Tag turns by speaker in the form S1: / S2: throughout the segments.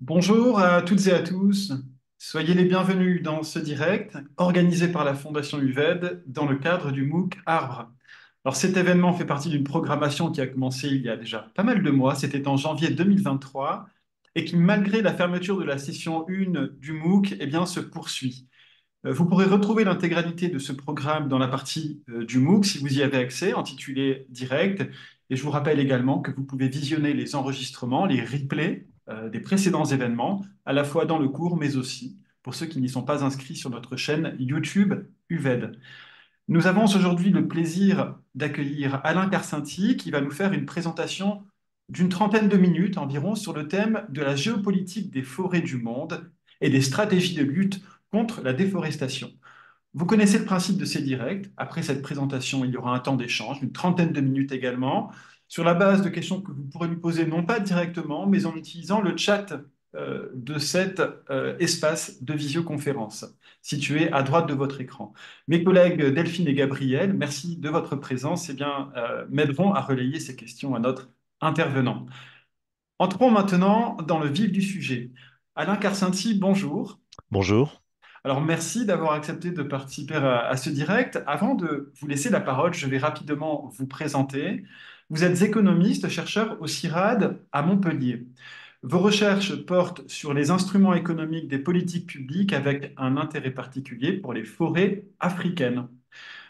S1: Bonjour à toutes et à tous. Soyez les bienvenus dans ce direct organisé par la Fondation UVED dans le cadre du MOOC Arbre. Alors cet événement fait partie d'une programmation qui a commencé il y a déjà pas mal de mois, c'était en janvier 2023 et qui malgré la fermeture de la session 1 du MOOC, eh bien se poursuit. Euh, vous pourrez retrouver l'intégralité de ce programme dans la partie euh, du MOOC si vous y avez accès, intitulée Direct. Et je vous rappelle également que vous pouvez visionner les enregistrements, les replays euh, des précédents événements, à la fois dans le cours, mais aussi pour ceux qui n'y sont pas inscrits sur notre chaîne YouTube UVED. Nous avons aujourd'hui le plaisir d'accueillir Alain Carcinti qui va nous faire une présentation d'une trentaine de minutes environ sur le thème de la géopolitique des forêts du monde et des stratégies de lutte contre la déforestation. Vous connaissez le principe de ces directs. Après cette présentation, il y aura un temps d'échange, une trentaine de minutes également sur la base de questions que vous pourrez nous poser, non pas directement, mais en utilisant le chat euh, de cet euh, espace de visioconférence situé à droite de votre écran. Mes collègues Delphine et Gabriel, merci de votre présence, eh bien euh, m'aideront à relayer ces questions à notre intervenant. Entrons maintenant dans le vif du sujet. Alain Carcinti, bonjour. Bonjour. Alors merci d'avoir accepté de participer à, ce direct. Avant de vous laisser la parole, je vais rapidement vous présenter. Vous êtes économiste, chercheur au CIRAD à Montpellier. Vos recherches portent sur les instruments économiques des politiques publiques avec un intérêt particulier pour les forêts africaines.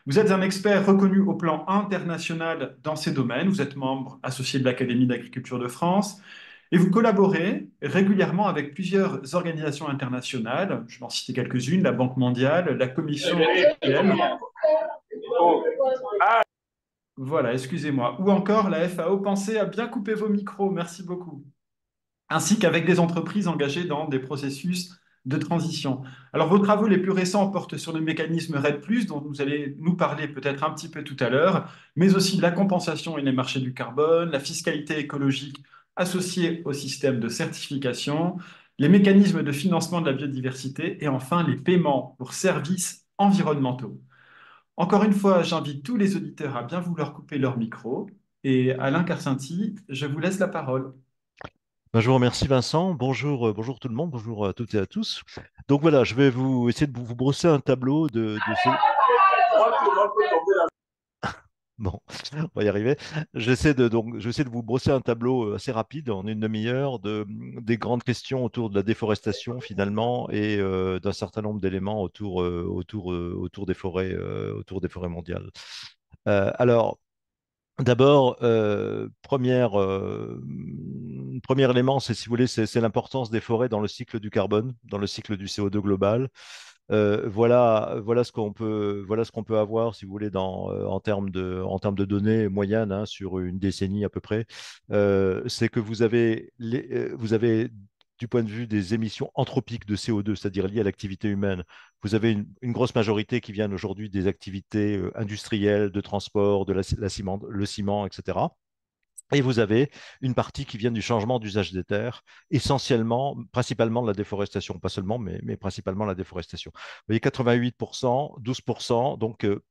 S1: Vous êtes un expert reconnu au plan international dans ces domaines. Vous êtes membre associé de l'Académie d'agriculture de France et vous collaborez régulièrement avec plusieurs organisations internationales. Je vais en citer quelques-unes la Banque mondiale, la Commission eh européenne. Eh eh ah, voilà, excusez-moi. Ou encore la FAO, pensez à bien couper vos micros, merci beaucoup. Ainsi qu'avec des entreprises engagées dans des processus de transition. Alors vos travaux les plus récents portent sur le mécanisme RED+, dont vous allez nous parler peut-être un petit peu tout à l'heure, mais aussi la compensation et les marchés du carbone, la fiscalité écologique associée au système de certification, les mécanismes de financement de la biodiversité et enfin les paiements pour services environnementaux. Encore une fois, j'invite tous les auditeurs à bien vouloir couper leur micro. Et Alain Carcinti, je vous laisse la parole.
S2: Ben, je vous remercie, Vincent. Bonjour, euh, bonjour tout le monde. Bonjour à toutes et à tous. Donc voilà, je vais vous essayer de vous brosser un tableau de, Bon, on va y arriver. J'essaie de, donc, de vous brosser un tableau euh, assez rapide, en une demi-heure, de, mm, des grandes questions autour de la déforestation finalement et euh, d'un certain nombre d'éléments autour, euh, autour, autour, des forêts, autour des forêts mondiales. alors, d'abord, première, mm, premier élément, c'est si vous voulez, c'est, l'importance des forêts dans le cycle du carbone, dans le cycle du CO2 global voilà, voilà ce qu'on peut, voilà peut avoir, si vous voulez, dans, en, termes de, en de données moyennes hein, sur une décennie à peu près, c'est que vous avez, vous avez du point de vue des émissions anthropiques de CO2, c'est-à-dire liées à l'activité humaine. Vous avez une, grosse majorité qui viennent aujourd'hui des activités industrielles, de transport, de la, la ciment, le ciment, etc. Et vous avez une partie qui vient du changement d'usage des terres, essentiellement, principalement de la déforestation, pas seulement, mais, mais principalement la déforestation. Vous voyez, 88%, 12%, donc euh,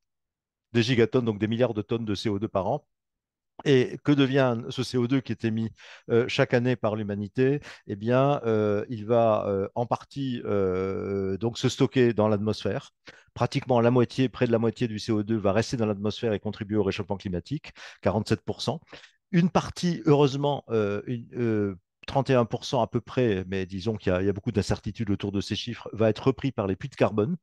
S2: des gigatonnes, donc des milliards de tonnes de CO2 par an. Et que devient ce CO2 qui est émis euh, chaque année par l'humanité Eh bien, euh, il va en partie donc se stocker dans l'atmosphère. Pratiquement la moitié, près de la moitié du CO2 va rester dans l'atmosphère et contribuer au réchauffement climatique, 47% une partie, heureusement, 31% euh, euh, à peu près, mais disons qu'il y, a beaucoup d'incertitudes autour de ces chiffres, va être repris par les puits de carbone.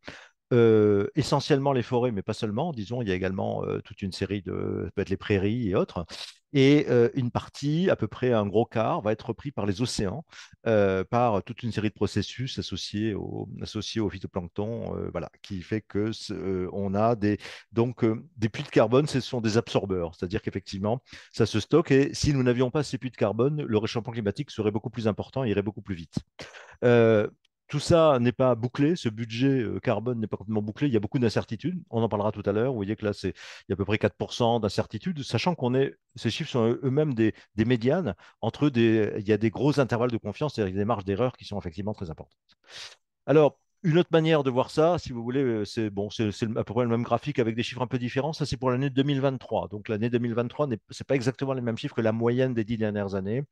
S2: Euh, essentiellement les forêts, mais pas seulement. Disons, il y a également toute une série de, peut-être bah, les prairies et autres et une partie, à peu près un gros quart, va être repris par les océans, par toute une série de processus associés au, associés au phytoplancton, voilà, qui fait que on a des donc des puits de carbone, ce sont des absorbeurs, c'est-à-dire qu'effectivement ça se stocke et si nous n'avions pas ces puits de carbone, le réchauffement climatique serait beaucoup plus important, et irait beaucoup plus vite. Tout ça n'est pas bouclé, ce budget euh, carbone n'est pas complètement bouclé, il y a beaucoup d'incertitudes, on en parlera tout à l'heure, vous voyez que là, c'est, il y a à peu près 4% d'incertitudes, sachant qu'on est, ces chiffres sont eux-mêmes des, médianes, entre des, il y a des gros intervalles de confiance, c'est-à-dire des marges d'erreur qui sont effectivement très importantes. Alors, une autre manière de voir ça, si vous voulez, euh, c'est bon, c'est à peu près le même graphique avec des chiffres un peu différents. Ça, c'est pour l'année 2023. Donc l'année 2023, ce n'est pas exactement les mêmes chiffres que la moyenne des dix dernières années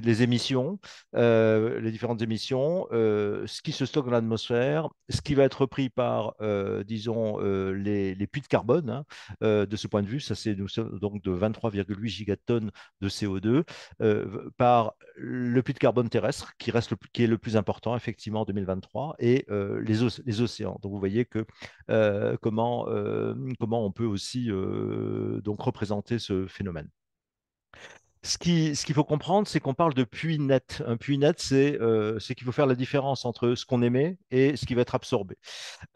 S2: les émissions, euh, les différentes émissions, euh, ce qui se stocke dans l'atmosphère, ce qui va être repris par, euh, disons, les, puits de carbone. Hein. de ce point de vue, ça c'est donc de 23,8 gigatonnes de CO2 par le puits de carbone terrestre qui, reste qui est le plus important effectivement en 2023 et les, océans. Donc vous voyez que comment, comment on peut aussi donc représenter ce phénomène. Ce qu'il ce faut comprendre, c'est qu'on parle de puits net. Un puits net, euh, c'est qu'il faut faire la différence entre ce qu'on émet et ce qui va être absorbé.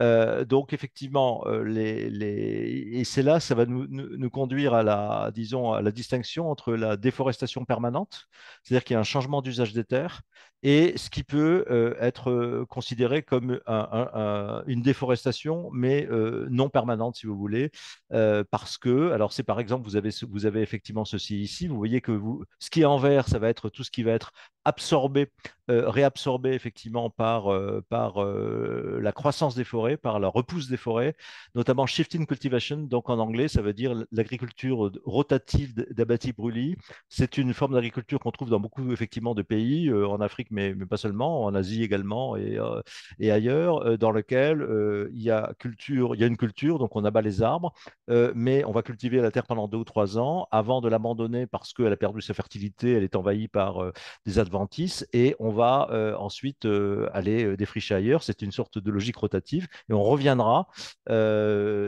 S2: Euh, donc effectivement, euh, les, et c'est là, ça va nous, conduire à la, disons, à la distinction entre la déforestation permanente, c'est-à-dire qu'il y a un changement d'usage des terres, et ce qui peut être considéré comme une déforestation, mais non permanente, si vous voulez, parce que, alors c'est par exemple, vous avez, vous avez effectivement ceci ici, vous voyez que ce qui est en vert, ça va être tout ce qui va être absorbé, euh, réabsorbé effectivement par, euh, par euh, la croissance des forêts, par la repousse des forêts, notamment shifting cultivation, donc en anglais, ça veut dire l'agriculture rotative d'abattis brûlis. C'est une forme d'agriculture qu'on trouve dans beaucoup effectivement de pays, en Afrique, mais, mais, pas seulement, en Asie également et, et ailleurs, dans lequel il, y a culture, il y a une culture, donc on abat les arbres, mais on va cultiver la terre pendant deux ou trois ans avant de l'abandonner parce qu'elle a perdu de sa fertilité, elle est envahie par euh, des adventices, et on va euh, ensuite euh, aller défricher ailleurs. C'est une sorte de logique rotative, et on reviendra,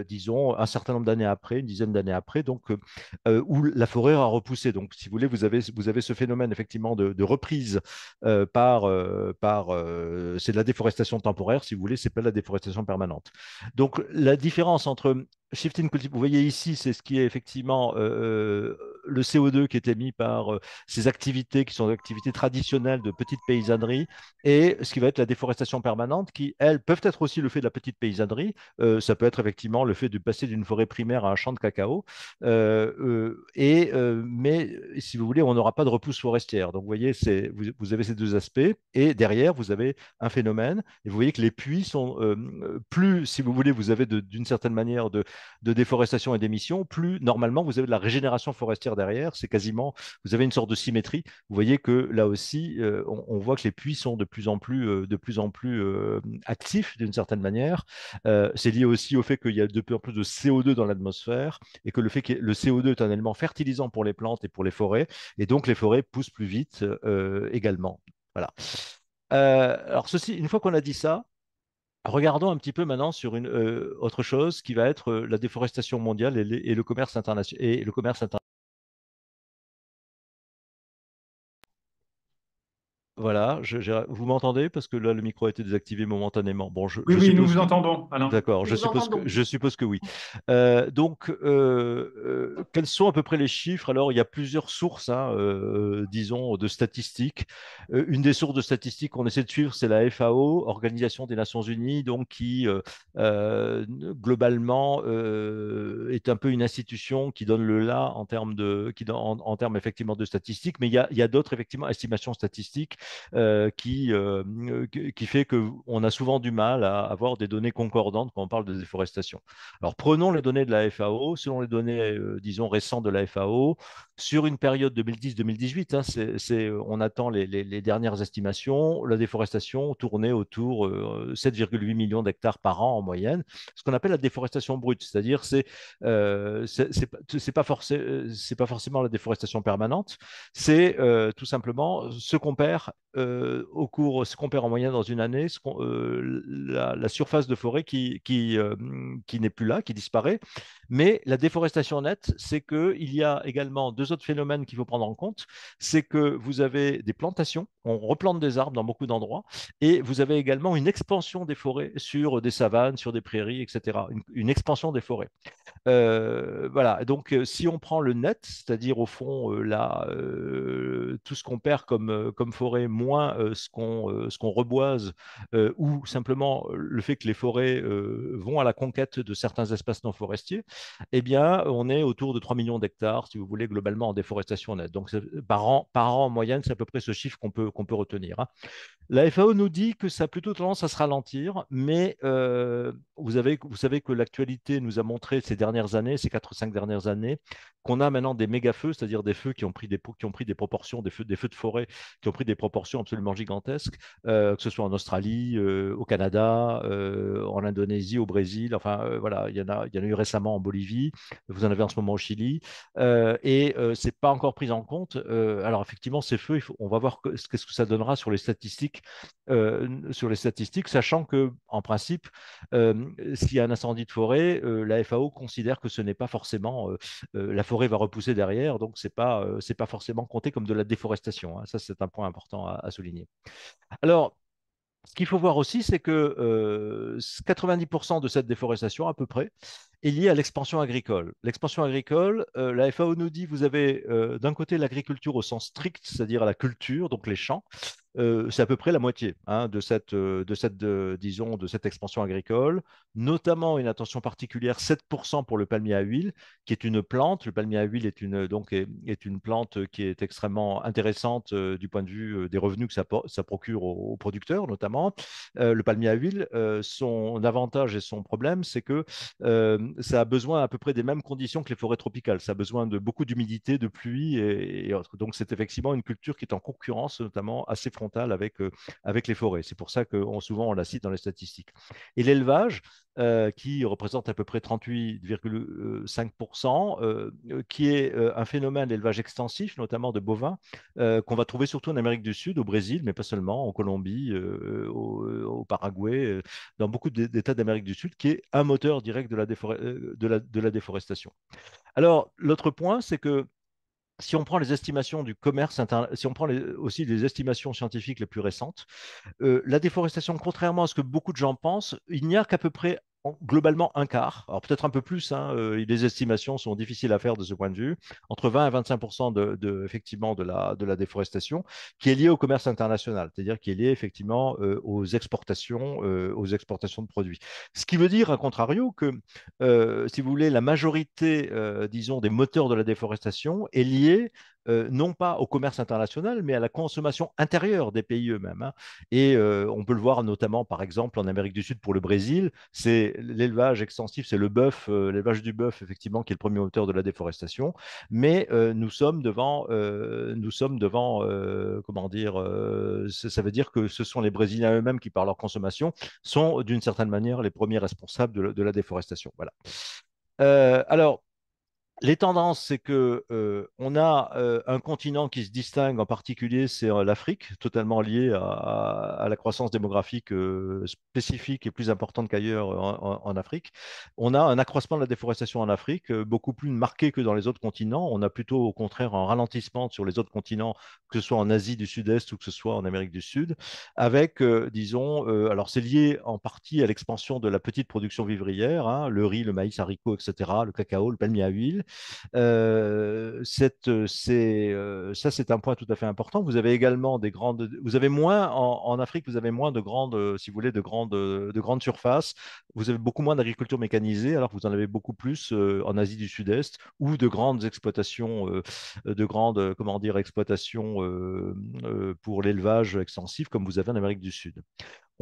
S2: disons, un certain nombre d'années après, une dizaine d'années après, donc où la forêt a repoussé. Donc, si vous voulez, vous avez, vous avez ce phénomène effectivement de, reprise par, par c'est de la déforestation temporaire, si vous voulez, c'est pas de la déforestation permanente. Donc, la différence entre Shifting Cultivation, vous voyez ici, c'est ce qui est effectivement le CO2 qui est émis par euh, ces activités qui sont des activités traditionnelles de petite paysannerie et ce qui va être la déforestation permanente qui, elles, peuvent être aussi le fait de la petite paysannerie. Euh, ça peut être effectivement le fait de passer d'une forêt primaire à un champ de cacao. Euh, et, mais si vous voulez, on n'aura pas de repousse forestière. Donc vous voyez, vous, vous, avez ces deux aspects et derrière, vous avez un phénomène et vous voyez que les puits sont plus, si vous voulez, vous avez d'une certaine manière de, de déforestation et d'émissions, plus normalement vous avez de la régénération forestière derrière. C'est quasiment, vous avez une sorte de symétrie. Vous voyez que là aussi, euh, on, voit que les puits sont de plus en plus, euh, de plus en plus euh, actifs d'une certaine manière. c'est lié aussi au fait qu'il y a de plus en plus de CO2 dans l'atmosphère et que le fait que le CO2 est un élément fertilisant pour les plantes et pour les forêts, et donc les forêts poussent plus vite également. Voilà. alors ceci, une fois qu'on a dit ça, Regardons un petit peu maintenant sur une autre chose qui va être la déforestation mondiale et, et le commerce international. Voilà, vous m'entendez parce que là le micro a été désactivé momentanément. oui, nous vous entendons. D'accord, je suppose que je suppose que oui. Euh, donc, euh, euh, quels sont à peu près les chiffres Alors, il y a plusieurs sources, hein, disons, de statistiques. une des sources de statistiques qu'on essaie de suivre, c'est la FAO, Organisation des Nations Unies, donc qui globalement est un peu une institution qui donne le là en termes de, qui en, termes effectivement de statistiques, mais il y a, a d'autres effectivement estimations statistiques euh, euh, euh, qui, qui fait qu'on a souvent du mal à avoir des données concordantes quand on parle de déforestation. Alors prenons les données de la FAO, selon les données, disons, récentes de la FAO, sur une période 2010-2018, hein, c'est, on attend les, dernières estimations, la déforestation tournait autour de 7,8 millions d'hectares par an en moyenne, ce qu'on appelle la déforestation brute, c'est-à-dire c'est ce c'est, pas, c'est pas forcément la déforestation permanente, c'est tout simplement ce qu'on perd euh, au cours, ce qu'on perd en moyenne dans une année, ce euh, la, surface de forêt qui, qui, euh, qui n'est plus là, qui disparaît. Mais la déforestation nette, c'est qu'il y a également deux autres phénomènes qu'il faut prendre en compte. C'est que vous avez des plantations, on replante des arbres dans beaucoup d'endroits, et vous avez également une expansion des forêts sur des savanes, sur des prairies, etc. Une, expansion des forêts. voilà, donc si on prend le net, c'est-à-dire au fond la tout ce qu'on perd comme, comme forêt, moins ce qu'on qu'on reboise, ou simplement le fait que les forêts vont à la conquête de certains espaces non forestiers, eh bien, on est autour de 3 millions d'hectares, si vous voulez, globalement en déforestation nette. Donc, par an, par an en moyenne, c'est à peu près ce chiffre qu'on peut, qu'on peut retenir. Hein. La FAO nous dit que ça a plutôt tendance à se ralentir, mais vous, avez, vous savez que l'actualité nous a montré ces dernières années, ces 4 5 dernières années, qu'on a maintenant des méga-feux, c'est-à-dire des feux qui ont pris des, qui ont pris des proportions, des feux, des feux de forêt qui ont pris des proportions proportions absolument gigantesques, euh, que ce soit en Australie, euh, au Canada, euh, en Indonésie, au Brésil. Enfin, voilà, il y, en a, eu récemment en Bolivie, vous en avez en ce moment au Chili. et ce n'est pas encore pris en compte. alors, effectivement, ces feux, on va voir qu'est-ce que, ça donnera sur les statistiques, sur les statistiques sachant que, en principe, s'il y a un incendie de forêt, la FAO considère que ce n'est pas forcément. la forêt va repousser derrière, donc ce n'est pas, pas forcément compté comme de la déforestation. Hein. Ça, c'est un point important à, souligner. Alors, ce qu'il faut voir aussi, c'est que 90% euh, de cette déforestation, à peu près, est liée à l'expansion agricole. L'expansion agricole, euh, la FAO nous dit, vous avez euh, d'un côté l'agriculture au sens strict, c'est-à-dire la culture, donc les champs, c'est à peu près la moitié hein, de cette, de cette de, disons, de cette expansion agricole, notamment une attention particulière 7% pour le palmier à huile, qui est une plante. Le palmier à huile est une, donc, est, une plante qui est extrêmement intéressante du point de vue des revenus que ça, ça procure aux, producteurs, notamment. le palmier à huile, son avantage et son problème, c'est que ça a besoin à peu près des mêmes conditions que les forêts tropicales. Ça a besoin de beaucoup d'humidité, de pluie et, autres. Donc, c'est effectivement une culture qui est en concurrence, notamment assez avec, euh, avec les forêts. C'est pour ça que souvent on la cite dans les statistiques. Et l'élevage, euh, qui représente à peu près 38,5%, euh, qui est un phénomène d'élevage extensif, notamment de bovins, qu'on va trouver surtout en Amérique du Sud, au Brésil, mais pas seulement, en Colombie, au, Paraguay, dans beaucoup d'États d'Amérique du Sud, qui est un moteur direct de la déforestation. Alors, l'autre point, c'est que si on prend les estimations du commerce, si on prend aussi les estimations scientifiques les plus récentes, euh, la déforestation, contrairement à ce que beaucoup de gens pensent, il n'y a qu'à peu près globalement un quart, alors peut-être un peu plus, hein, euh, les estimations sont difficiles à faire de ce point de vue, entre 20 et 25 de, effectivement de la, de la déforestation, qui est liée au commerce international, c'est-à-dire qui est liée effectivement euh, aux exportations, euh, aux exportations de produits. Ce qui veut dire, à contrario, que si vous voulez, la majorité, disons, des moteurs de la déforestation est liée non pas au commerce international, mais à la consommation intérieure des pays eux-mêmes. Hein. Et on peut le voir notamment, par exemple, en Amérique du Sud pour le Brésil, c'est l'élevage extensif, c'est le bœuf, l'élevage du bœuf, effectivement, qui est le premier moteur de la déforestation. Mais nous sommes devant, nous sommes devant comment dire, ça veut dire que ce sont les Brésiliens eux-mêmes qui, par leur consommation, sont d'une certaine manière les premiers responsables de, la déforestation. Voilà. alors, les tendances, c'est que euh, on a euh, un continent qui se distingue en particulier, c'est euh, l'Afrique, totalement lié à, la croissance démographique spécifique et plus importante qu'ailleurs en, Afrique. On a un accroissement de la déforestation en Afrique, beaucoup plus marqué que dans les autres continents. On a plutôt au contraire un ralentissement sur les autres continents, que ce soit en Asie du Sud-Est ou que ce soit en Amérique du Sud, avec, disons, alors c'est lié en partie à l'expansion de la petite production vivrière, hein, le riz, le maïs, haricots, etc., le cacao, le palmier à huile euh, euh, euh, ça, c'est un point tout à fait important. Vous avez également des grandes, vous avez moins en, Afrique, vous avez moins de grandes, si vous voulez, de grandes, de grandes surfaces. Vous avez beaucoup moins d'agriculture mécanisée, alors vous en avez beaucoup plus en Asie du Sud-Est ou de grandes exploitations, de grandes, comment dire, exploitations pour l'élevage extensif, comme vous avez en Amérique du Sud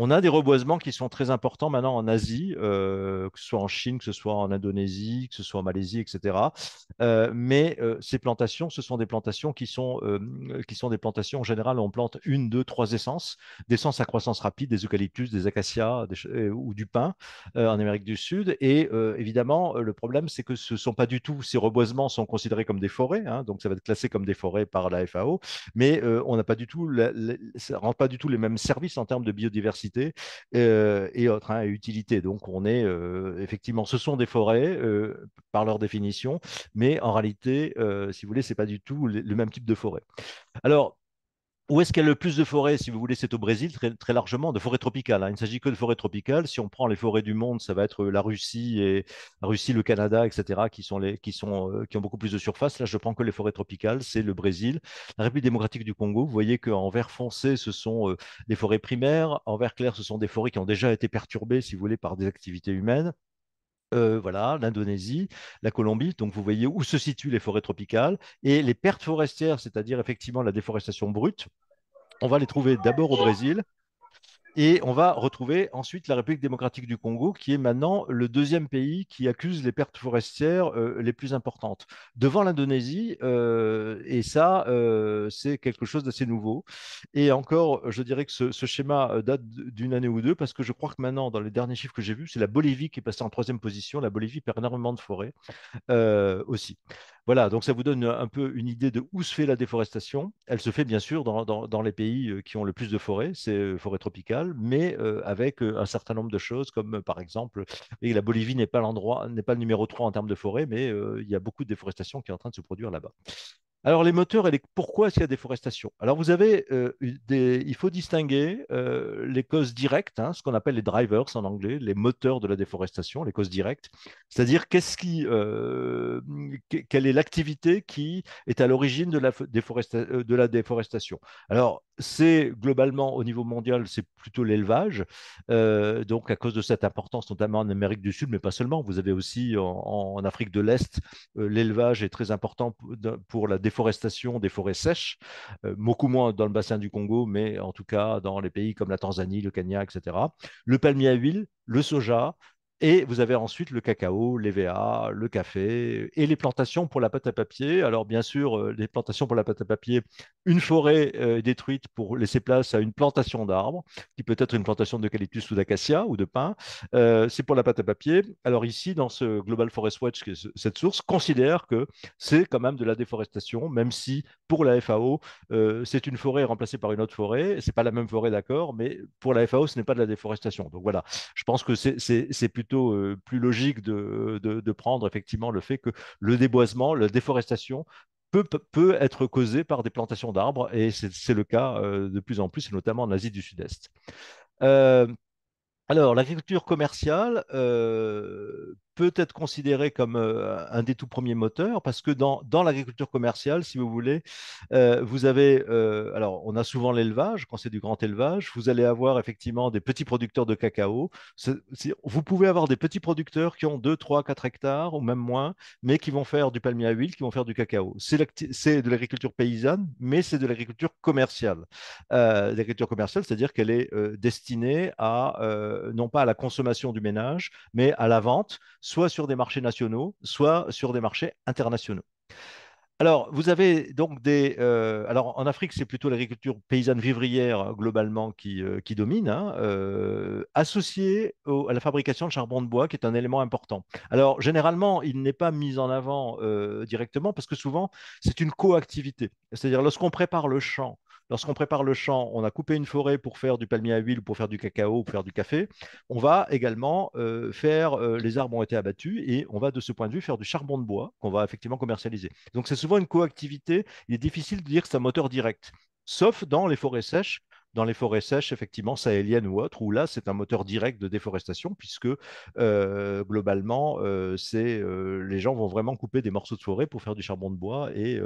S2: on a des reboisements qui sont très importants maintenant en Asie, euh, que ce soit en Chine, que ce soit en Indonésie, que ce soit en Malaisie, etc. Euh, mais euh, ces plantations, ce sont des plantations qui sont, qui sont des plantations en général on plante une, deux, trois essences, essences à croissance rapide, des eucalyptus, des acacias ou du pin en Amérique du Sud. Et évidemment, le problème, c'est que ce sont pas du tout, ces reboisements sont considérés comme des forêts, hein, donc ça va être classé comme des forêts par la FAO, mais on n'a pas du tout, rend pas du tout les mêmes services en termes de biodiversité euh, et autres, à hein, utilité. Donc on est euh, effectivement, ce sont des forêts euh, par leur définition, mais en réalité, si vous voulez, c'est pas du tout le même type de forêt. Alors où est-ce qu'il y a le plus de forêts, si vous voulez C'est au Brésil, très, largement, de forêts tropicales. Hein. Il ne s'agit que de forêts tropicales. Si on prend les forêts du monde, ça va être euh, la Russie, et, la Russie le Canada, etc., qui, sont euh, qui, ont beaucoup plus de surface. Là, je prends que les forêts tropicales, c'est le Brésil. La République démocratique du Congo, vous voyez qu'en vert foncé, ce sont euh, les des forêts primaires. En vert clair, ce sont des forêts qui ont déjà été perturbées, si vous voulez, par des activités humaines voilà, l'Indonésie, la Colombie. Donc, vous voyez où se situent les forêts tropicales et les pertes forestières, c'est-à-dire effectivement la déforestation brute. On va les trouver d'abord au Brésil, et on va retrouver ensuite la République démocratique du Congo, qui est maintenant le deuxième pays qui accuse les pertes forestières euh, les plus importantes, devant l'Indonésie. Euh, et ça, euh, c'est quelque chose d'assez nouveau. Et encore, je dirais que ce, ce schéma date d'une année ou deux, parce que je crois que maintenant, dans les derniers chiffres que j'ai vus, c'est la Bolivie qui est passée en troisième position. La Bolivie perd énormément de forêts aussi. Voilà, donc ça vous donne un peu une idée de où se fait la déforestation. Elle se fait bien sûr dans, les pays euh, qui ont le plus de forêts, c'est euh, forêt tropicale, mais euh, avec un certain nombre de choses, comme par exemple, et la Bolivie n'est pas l'endroit, n'est pas le numéro 3 en termes de forêt, mais il y a beaucoup de déforestation qui est en train de se produire là-bas. Alors, les moteurs, et les... pourquoi est-ce qu'il y a déforestation Alors, vous avez, euh, des... il faut distinguer euh, les causes directes, hein, ce qu'on appelle les drivers en anglais, les moteurs de la déforestation, les causes directes. C'est-à-dire, qu'est-ce qui, euh, quelle est l'activité qui est à l'origine de, la déforesta... de la déforestation Alors, c'est globalement au niveau mondial, c'est plutôt l'élevage. donc à cause de cette importance, notamment en Amérique du Sud, mais pas seulement, vous avez aussi en, Afrique de l'Est, l'élevage est très important pour, pour la déforestation déforestation des forêts sèches, euh, beaucoup moins dans le bassin du Congo, mais en tout cas dans les pays comme la Tanzanie, le Kenya, etc. Le palmier à huile, le soja, et vous avez ensuite le cacao, l'EVA, le café et les plantations pour la pâte à papier. Alors bien sûr, euh, les plantations pour la pâte à papier, une forêt euh, détruite pour laisser place à une plantation d'arbres, qui peut être une plantation d'eucalyptus ou d'acacia ou de pin. Euh, c'est pour la pâte à papier. Alors ici, dans ce Global Forest Watch, cette source considère que c'est quand même de la déforestation, même si pour la FAO, c'est une forêt remplacée par une autre forêt. C'est pas la même forêt, d'accord, mais pour la FAO, ce n'est pas de la déforestation. Donc voilà, je pense que c'est plutôt euh, plus logique euh, de, prendre effectivement le fait que le déboisement, la déforestation Peut, être causée par des plantations d'arbres, et c'est le cas euh, de plus en plus, et notamment en Asie du Sud-Est. alors, l'agriculture commerciale peut être considéré comme euh, un des tout premiers moteurs parce que dans, dans l'agriculture commerciale, si vous voulez, euh, vous avez, euh, alors on a souvent l'élevage, quand c'est du grand élevage, vous allez avoir effectivement des petits producteurs de cacao. Vous pouvez avoir des petits producteurs qui ont 2, 3, 4 hectares ou même moins, mais qui vont faire du palmier à huile, qui vont faire du cacao. C'est de l'agriculture paysanne, mais c'est de l'agriculture commerciale. l'agriculture commerciale, c'est-à-dire qu'elle est, est destinée à, non pas à la consommation du ménage, mais à la vente soit sur des marchés nationaux, soit sur des marchés internationaux. Alors, vous avez donc des. Euh, alors, en Afrique, c'est plutôt l'agriculture paysanne vivrière globalement qui, euh, domine, hein, euh, associée à la fabrication de charbon de bois, qui est un élément important. Alors, généralement, il n'est pas mis en avant directement parce que souvent, c'est une coactivité. C'est-à-dire, lorsqu'on prépare le champ Lorsqu'on prépare le champ, on a coupé une forêt pour faire du palmier à huile, pour faire du cacao, pour faire du café. On va également euh, faire, euh, les arbres ont été abattus et on va de ce point de vue faire du charbon de bois qu'on va effectivement commercialiser. Donc c'est souvent une coactivité. Il est difficile de dire que c'est un moteur direct, sauf dans les forêts sèches dans les forêts sèches, effectivement, sahéliennes ou autres, où là, c'est un moteur direct de déforestation, puisque euh, globalement, euh, euh, les gens vont vraiment couper des morceaux de forêt pour faire du charbon de bois, et,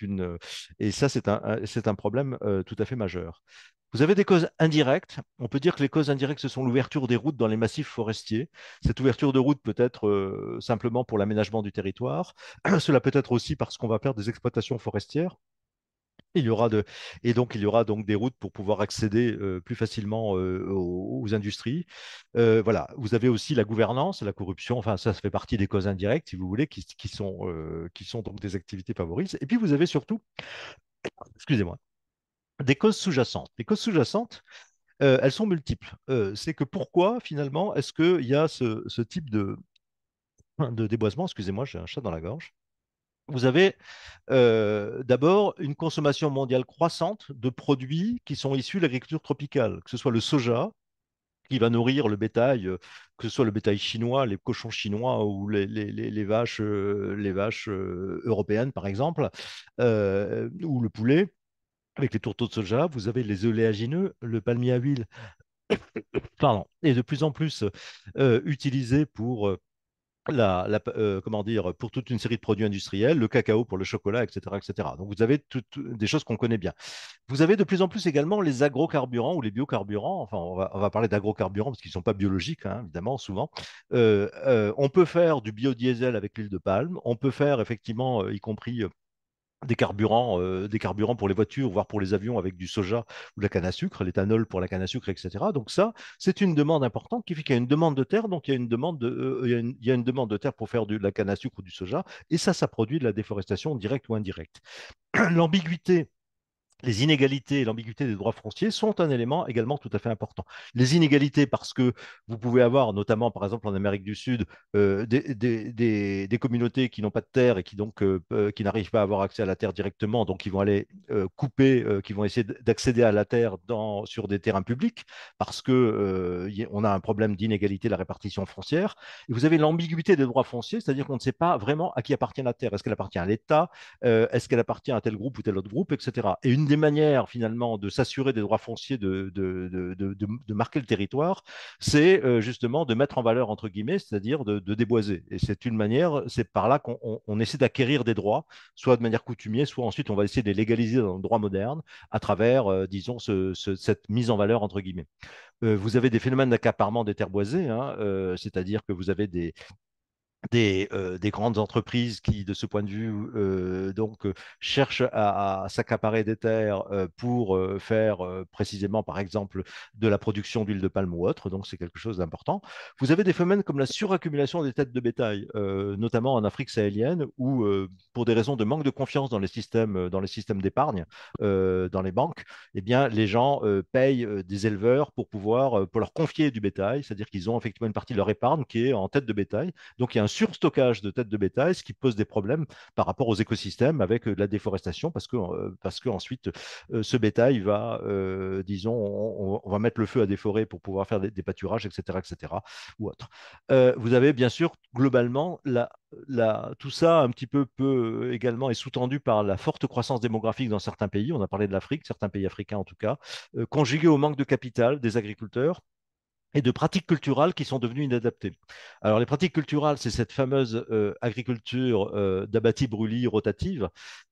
S2: une, et ça, c'est un, un problème tout à fait majeur. Vous avez des causes indirectes. On peut dire que les causes indirectes, ce sont l'ouverture des routes dans les massifs forestiers. Cette ouverture de route peut être simplement pour l'aménagement du territoire. Cela peut être aussi parce qu'on va perdre des exploitations forestières il y aura de... Et donc, il y aura donc des routes pour pouvoir accéder euh, plus facilement euh, aux, industries. Euh, voilà, vous avez aussi la gouvernance, la corruption, enfin, ça, fait partie des causes indirectes, si vous voulez, qui, sont, qui sont donc des activités favorisées Et puis, vous avez surtout, excusez-moi, des causes sous-jacentes. Les causes sous-jacentes, elles sont multiples. C'est que pourquoi, finalement, est-ce qu'il y a ce, type de, de déboisement Excusez-moi, j'ai un chat dans la gorge vous avez euh, d'abord une consommation mondiale croissante de produits qui sont issus de l'agriculture tropicale, que ce soit le soja, qui va nourrir le bétail, euh, que ce soit le bétail chinois, les cochons chinois ou les, vaches, les vaches euh, européennes, par exemple, ou le poulet. Avec les tourteaux de soja, vous avez les oléagineux, le palmier à huile, pardon, et de plus en plus euh, utilisé pour la, euh, comment dire, pour toute une série de produits industriels, le cacao pour le chocolat, etc. etc. Donc vous avez toutes des choses qu'on connaît bien. Vous avez de plus en plus également les agrocarburants ou les biocarburants, enfin on va, parler d'agrocarburants parce qu'ils ne sont pas biologiques, hein, évidemment, souvent. Euh, euh, on peut faire du biodiesel avec l'huile de palme, on peut faire effectivement, y compris des carburants, euh, des carburants pour les voitures, voire pour les avions avec du soja ou de la canne à sucre, l'éthanol pour la canne à sucre, etc. Donc ça, c'est une demande importante qui fait qu'il y a une demande de terre, donc il y a une demande de, euh, il, y une, il, y a une, demande de terre pour faire de la canne à sucre ou du soja, et ça, ça produit de la déforestation directe ou indirecte. L'ambiguïté les inégalités et l'ambiguïté des droits fonciers sont un élément également tout à fait important. Les inégalités parce que vous pouvez avoir, notamment par exemple en Amérique du Sud, euh, des, communautés qui n'ont pas de terre et qui donc euh, euh, qui n'arrivent pas à avoir accès à la terre directement, donc qui vont aller couper, qui vont essayer d'accéder à la terre dans, sur des terrains publics parce que on a un problème d'inégalité de la répartition foncière. Et vous avez l'ambiguïté des droits fonciers, c'est-à-dire qu'on ne sait pas vraiment à qui appartient la terre. Est-ce qu'elle appartient à l'État Est-ce qu'elle appartient à tel groupe ou tel autre groupe, etc. Et une des manières finalement de s'assurer des droits fonciers, de, de, de, de marquer le territoire, c'est euh, justement de mettre en valeur, entre guillemets, c'est-à-dire de, déboiser. Et c'est une manière, c'est par là qu'on essaie d'acquérir des droits, soit de manière coutumière, soit ensuite on va essayer de les légaliser dans le droit moderne à travers, euh, disons, ce, cette mise en valeur, entre guillemets. Euh, vous avez des phénomènes d'accaparement des terres boisées, hein, c'est-à-dire que vous avez des, des, euh, des, grandes entreprises qui, de ce point de vue, euh, euh, donc, cherchent à, s'accaparer des terres pour faire précisément, par exemple, de la production d'huile de palme ou autre. Donc, c'est quelque chose d'important. Vous avez des phénomènes comme la suraccumulation des têtes de bétail, notamment en Afrique sahélienne, où, pour des raisons de manque de confiance dans les systèmes, dans les systèmes d'épargne, dans les banques, et eh bien, les gens payent des éleveurs pour pouvoir, pour leur confier du bétail, c'est-à-dire qu'ils ont effectivement une partie de leur épargne qui est en tête de bétail. Donc, il y a un surstockage de têtes de bétail, ce qui pose des problèmes par rapport aux écosystèmes avec euh, la déforestation, parce que euh, parce que ensuite euh, ce bétail va, disons, on, va mettre le feu à des forêts pour pouvoir faire des, pâturages, etc., etc., ou autre. vous avez bien sûr globalement la, la, tout ça un petit peu peut également est sous-tendu par la forte croissance démographique dans certains pays. On a parlé de l'Afrique, certains pays africains en tout cas, conjugué au manque de capital des agriculteurs et de pratiques culturales qui sont devenues inadaptées. Alors les pratiques culturales, c'est cette fameuse euh, agriculture euh, d'abattis brûlis rotative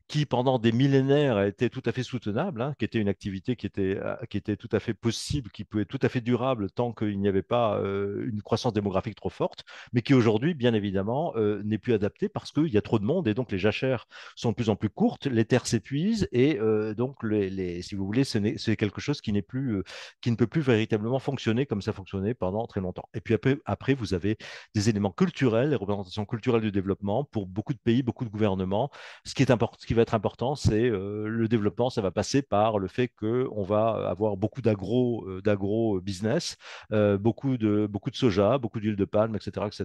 S2: qui pendant des millénaires a été tout à fait soutenable, hein, qui était une activité qui était, euh, qui était tout à fait possible, qui pouvait être tout à fait durable tant qu'il n'y avait pas euh, une croissance démographique trop forte, mais qui aujourd'hui, bien évidemment, euh, n'est plus adaptée parce qu'il y a trop de monde et donc les jachères sont de plus en plus courtes, les terres s'épuisent et donc, les, si vous voulez, c'est quelque chose qui, plus, qui ne peut plus véritablement fonctionner comme ça fonctionnait pendant très longtemps. Et puis après, après vous avez des éléments culturels, les représentations culturelles du développement pour beaucoup de pays, beaucoup de gouvernements, ce qui est important, être important, c'est euh, le développement, ça va passer par le fait qu'on va avoir beaucoup d'agro-business, euh, euh, beaucoup, de, beaucoup de soja, beaucoup d'huile de palme, etc., etc.,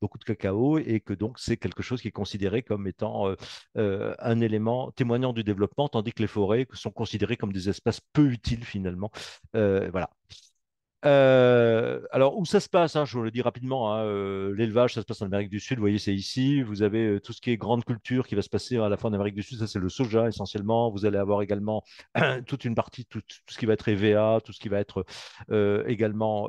S2: beaucoup de cacao, et que donc c'est quelque chose qui est considéré comme étant un élément témoignant du développement, tandis que les forêts sont considérées comme des espaces peu utiles finalement. voilà. Euh, alors, où ça se passe, hein, je vous le dis rapidement, hein, euh, l'élevage, ça se passe en Amérique du Sud, vous voyez, c'est ici. Vous avez euh, tout ce qui est grande culture qui va se passer à la fin en Amérique du Sud, ça c'est le soja essentiellement. Vous allez avoir également toute une partie, tout, ce qui va être EVA, tout ce qui va être également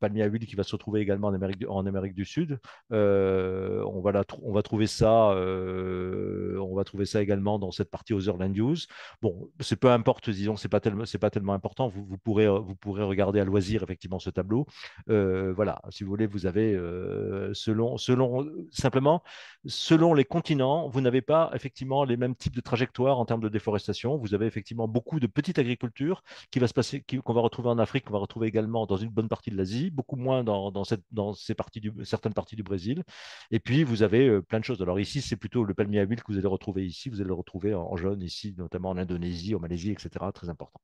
S2: palmier à huile qui va se retrouver également en Amérique du, en Amérique du Sud. on, va on, va trouver ça, on va trouver ça également dans cette partie aux News. Bon, c'est peu importe, disons, c'est pas, tellement, pas tellement important, vous, vous, pourrez, vous pourrez regarder à loisir effectivement ce tableau. Euh, voilà, si vous voulez, vous avez euh, selon, selon simplement selon les continents, vous n'avez pas effectivement les mêmes types de trajectoires en termes de déforestation. Vous avez effectivement beaucoup de petites agricultures qui va se passer, qu'on va retrouver en Afrique, qu'on va retrouver également dans une bonne partie de l'Asie, beaucoup moins dans, dans, cette, dans ces parties du, certaines parties du Brésil. Et puis vous avez euh, plein de choses. Alors ici, c'est plutôt le palmier à huile que vous allez retrouver ici. Vous allez le retrouver en, jaune ici, notamment en Indonésie, en Malaisie, etc. Très important.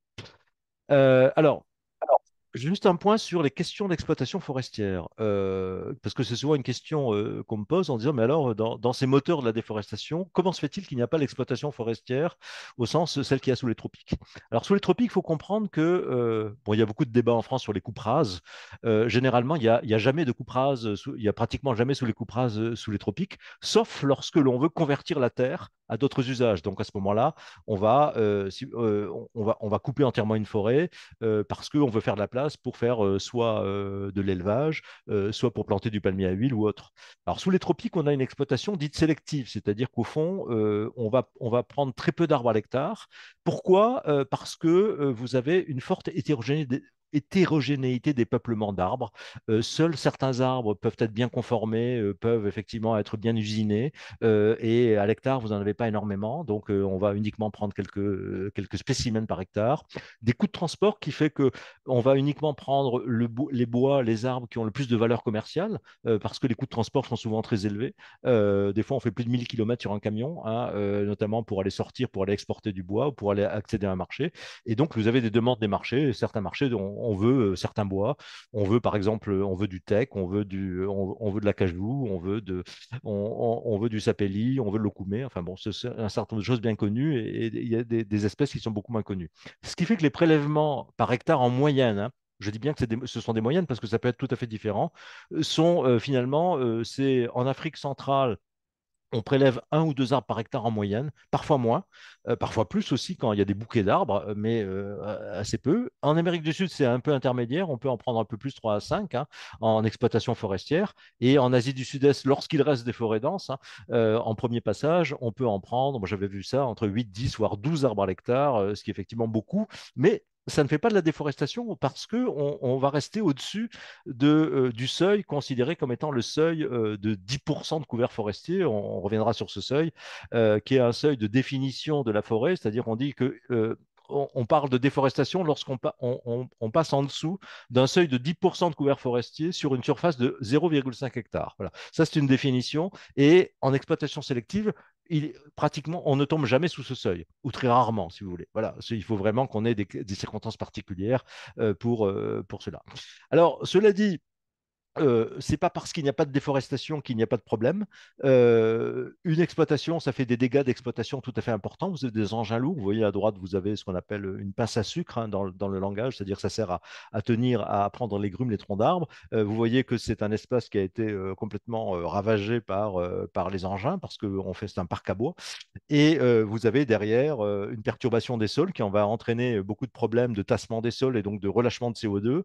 S2: alors, Juste un point sur les questions d'exploitation forestière, euh, parce que c'est souvent une question euh, qu'on me pose en disant, mais alors, euh, dans, ces moteurs de la déforestation, comment se fait-il qu'il n'y a pas l'exploitation forestière au sens celle qu'il y a sous les tropiques Alors, sous les tropiques, il faut comprendre que, il y a beaucoup de débats en France sur les coupes rases. généralement, il n'y a, jamais de coupes il n'y a pratiquement jamais sous les coupes rases sous les tropiques, sauf lorsque l'on veut convertir la terre à d'autres usages. Donc à ce moment-là, on va, on, va on va couper entièrement une forêt parce qu'on veut faire de la place pour faire euh, soit euh, de l'élevage, euh, soit pour planter du palmier à huile ou autre. Alors sous les tropiques, on a une exploitation dite sélective, c'est-à-dire qu'au fond, on, va, on va prendre très peu d'arbres à l'hectare. Pourquoi Parce que vous avez une forte hétérogénéité, hétérogénéité des peuplements d'arbres. Euh, seuls certains arbres peuvent être bien conformés, euh, peuvent effectivement être bien usinés, euh, et à l'hectare, vous n'en avez pas énormément, donc on va uniquement prendre quelques, quelques spécimens par hectare. Des coûts de transport qui fait que on va uniquement prendre les bois, les arbres qui ont le plus de valeur commerciale, parce que les coûts de transport sont souvent très élevés. des fois, on fait plus de 1000 km sur un camion, hein, notamment pour aller sortir, pour aller exporter du bois, pour aller accéder à un marché. Et donc, vous avez des demandes des marchés, certains marchés dont on veut euh, certains bois, on veut par exemple, on veut du teck, on veut du, on, veut de la cajou, on veut de, on, veut du sapelli, on veut de l'okoumé. Enfin bon, c'est un certain nombre de choses bien connues et il y a des, espèces qui sont beaucoup moins connues. Ce qui fait que les prélèvements par hectare en moyenne, hein, je dis bien que des, ce sont des moyennes parce que ça peut être tout à fait différent, euh, sont euh, finalement, c'est en Afrique centrale, on prélève un ou deux arbres par hectare en moyenne, parfois moins, euh, parfois plus aussi quand il y a des bouquets d'arbres, euh, mais euh, assez peu. En Amérique du Sud, c'est un peu intermédiaire, on peut en prendre un peu plus, 3 à 5, hein, en exploitation forestière. Et en Asie du Sud-Est, lorsqu'il reste des forêts denses, hein, en premier passage, on peut en prendre, moi j'avais vu ça, entre 8, 10, voire 12 arbres à l'hectare, ce qui est effectivement beaucoup, mais ça ne fait pas de la déforestation parce qu'on on va rester au-dessus de, euh, du seuil considéré comme étant le seuil euh, de 10% de couvert forestier. On, reviendra sur ce seuil, euh, qui est un seuil de définition de la forêt, c'est-à-dire qu'on dit que on, parle de déforestation lorsqu'on passe en dessous d'un seuil de 10% de couvert forestier sur une surface de 0,5 hectare. Voilà. Ça, c'est une définition. Et en exploitation sélective, pratiquement, on ne tombe jamais sous ce seuil, ou très rarement, si vous voulez. Voilà, il faut vraiment qu'on ait des, circonstances particulières euh, pour, euh, pour cela. Alors, cela dit, ce c'est pas parce qu'il n'y a pas de déforestation qu'il n'y a pas de problème. une exploitation, ça fait des dégâts d'exploitation tout à fait importants. Vous avez des engins lourds. Vous voyez à droite, vous avez ce qu'on appelle une pince à sucre hein, dans, le langage, c'est-à-dire ça sert à, tenir, à prendre les grumes, les troncs d'arbres. vous voyez que c'est un espace qui a été complètement ravagé par, par les engins parce qu'on fait c'est un parc à bois. Et vous avez derrière une perturbation des sols qui en va entraîner beaucoup de problèmes de tassement des sols et donc de relâchement de CO2,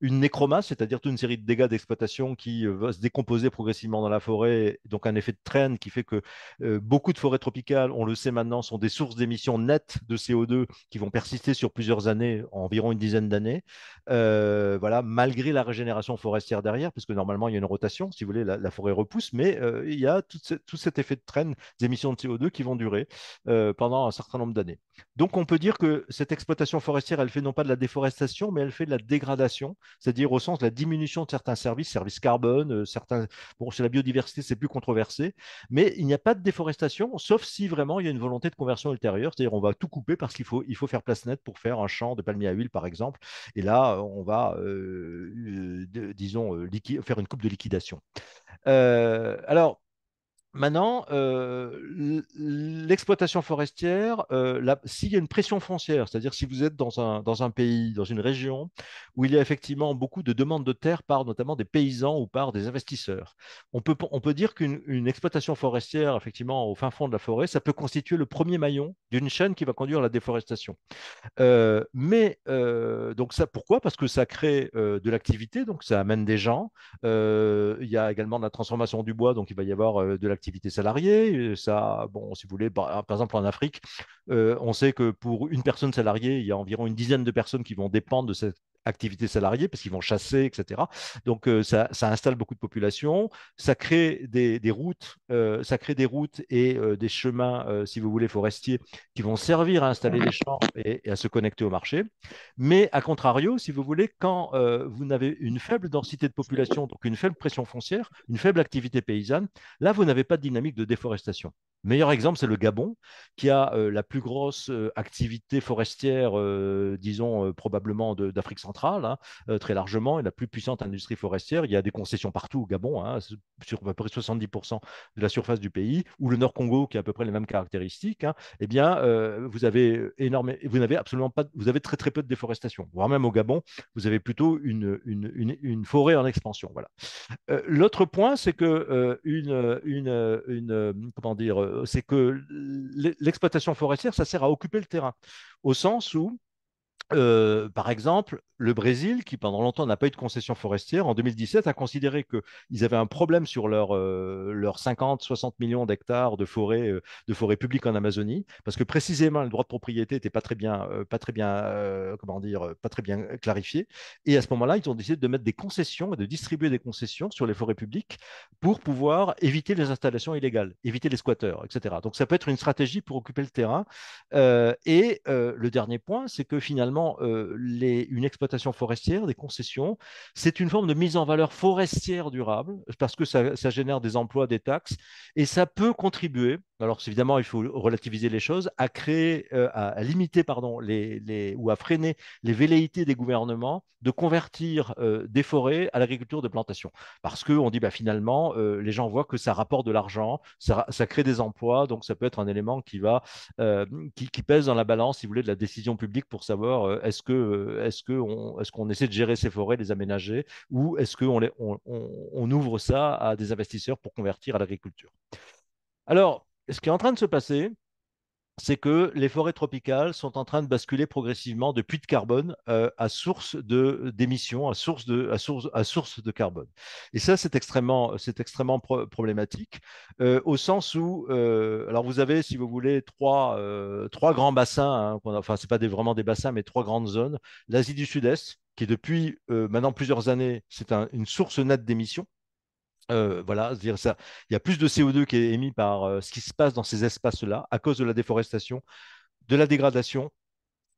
S2: une nécromasse, c'est-à-dire toute une série de dégâts d'exploitation exploitation qui euh, va se décomposer progressivement dans la forêt, donc un effet de traîne qui fait que euh, beaucoup de forêts tropicales, on le sait maintenant, sont des sources d'émissions nettes de CO2 qui vont persister sur plusieurs années, environ une dizaine d'années, euh, voilà, malgré la régénération forestière derrière, puisque normalement il y a une rotation, si vous voulez, la, forêt repousse, mais il y a tout, tout, cet effet de traîne des émissions de CO2 qui vont durer pendant un certain nombre d'années. Donc on peut dire que cette exploitation forestière, elle fait non pas de la déforestation, mais elle fait de la dégradation, c'est-à-dire au sens de la diminution de certains services services, carbone, euh, certains. Bon, c'est la biodiversité, c'est plus controversé, mais il n'y a pas de déforestation, sauf si vraiment il y a une volonté de conversion ultérieure, c'est-à-dire on va tout couper parce qu'il faut, il faut faire place nette pour faire un champ de palmiers à huile, par exemple, et là, euh, on va, euh, disons, faire une coupe de liquidation. alors, Maintenant, euh, l'exploitation forestière, euh, s'il y a une pression foncière, c'est-à-dire si vous êtes dans un, dans un, pays, dans une région, où il y a effectivement beaucoup de demandes de terre par notamment des paysans ou par des investisseurs, on peut, on peut dire qu'une exploitation forestière, effectivement, au fin fond de la forêt, ça peut constituer le premier maillon d'une chaîne qui va conduire à la déforestation. Euh, mais, donc ça, pourquoi Parce que ça crée de l'activité, donc ça amène des gens. il y a également la transformation du bois, donc il va y avoir de l'activité salariés salariée. Ça, bon, si vous voulez, bah, par, exemple en Afrique, euh, on sait que pour une personne salariée, il y a environ une dizaine de personnes qui vont dépendre de cette activité salariée parce qu'ils vont chasser, etc. Donc euh, ça, installe beaucoup de population, ça crée des, routes, euh, ça crée des routes et des chemins, si vous voulez, forestiers qui vont servir à installer les champs et, à se connecter au marché. Mais à contrario, si vous voulez, quand vous n'avez une faible densité de population, donc une faible pression foncière, une faible activité paysanne, là vous n'avez pas dynamique de déforestation. Meilleur exemple, c'est le Gabon, qui a euh, la plus grosse euh, activité forestière, euh, disons probablement d'Afrique centrale, hein, très largement, et la plus puissante industrie forestière. Il y a des concessions partout au Gabon, hein, sur à peu près 70% de la surface du pays, ou le Nord-Congo, qui a à peu près les mêmes caractéristiques. Hein. eh bien, vous avez énorme, vous n'avez absolument pas, vous avez très très peu de déforestation, voire même au Gabon, vous avez plutôt une, une, une forêt en expansion. Voilà. L'autre point, c'est que une, une euh, une, euh, comment dire, euh, c'est que l'exploitation forestière, ça sert à occuper le terrain, au sens où euh, par exemple, le Brésil, qui pendant longtemps n'a pas eu de concession forestière, en 2017 a considéré qu'ils avaient un problème sur leurs euh, 50-60 millions d'hectares de forêts euh, de forêt publiques en Amazonie, parce que précisément le droit de propriété n'était pas très bien, pas très bien comment dire, pas très bien clarifié. Et à ce moment-là, ils ont décidé de mettre des concessions et de distribuer des concessions sur les forêts publiques pour pouvoir éviter les installations illégales, éviter les squatteurs, etc. Donc ça peut être une stratégie pour occuper le terrain. et le dernier point, c'est que finalement euh, les, une exploitation forestière, des concessions. C'est une forme de mise en valeur forestière durable parce que ça, génère des emplois, des taxes et ça peut contribuer. Alors évidemment, il faut relativiser les choses, à créer, euh, à, limiter pardon, les, ou à freiner les velléités des gouvernements de convertir euh, des forêts à l'agriculture de plantation. Parce qu'on dit bah, finalement, les gens voient que ça rapporte de l'argent, ça, crée des emplois, donc ça peut être un élément qui va qui pèse dans la balance, si vous voulez, de la décision publique pour savoir euh, est-ce euh, est qu'on essaie de gérer ces forêts, les aménager, ou est-ce qu'on ouvre ça à des investisseurs pour convertir à l'agriculture. Alors, ce qui est en train de se passer, c'est que les forêts tropicales sont en train de basculer progressivement de puits de carbone euh, à source euh, d'émissions, à, source de, carbone. Et ça, c'est extrêmement, problématique, euh, au sens où, alors vous avez, si vous voulez, trois, grands bassins, hein, enfin, ce n'est pas vraiment des bassins, mais trois grandes zones. L'Asie du Sud-Est, qui depuis maintenant plusieurs années, c'est une source nette d'émissions euh, voilà, dire ça. Il y a plus de CO2 qui est émis par euh, ce qui se passe dans ces espaces-là à cause de la déforestation, de la dégradation,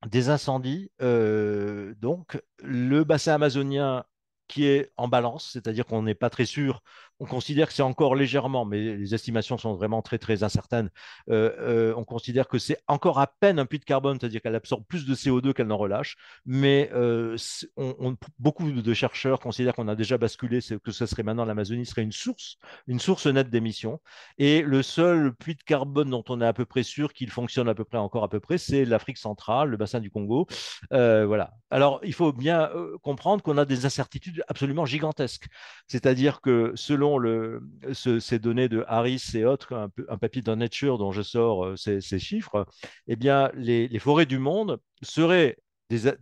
S2: des incendies. Euh, donc, le bassin amazonien qui est en balance, c'est-à-dire qu'on n'est pas très sûr on considère que c'est encore légèrement, mais les estimations sont vraiment très très incertaines, euh, euh, on considère que c'est encore à peine un puits de carbone, c'est-à-dire qu'elle absorbe plus de CO2 qu'elle n'en relâche, mais euh, beaucoup de chercheurs considèrent qu'on a déjà basculé, que ce serait maintenant l'Amazonie serait une source, une source nette d'émissions, et le seul puits de carbone dont on est à peu près sûr qu'il fonctionne à peu près encore à peu près, c'est l'Afrique centrale, le bassin du Congo, voilà. Alors il faut bien comprendre qu'on a des incertitudes absolument gigantesques, c'est-à-dire que selon ces données de Harris et autres, un, papier dans Nature dont je sors euh, ces, chiffres, eh bien, les forêts du monde seraient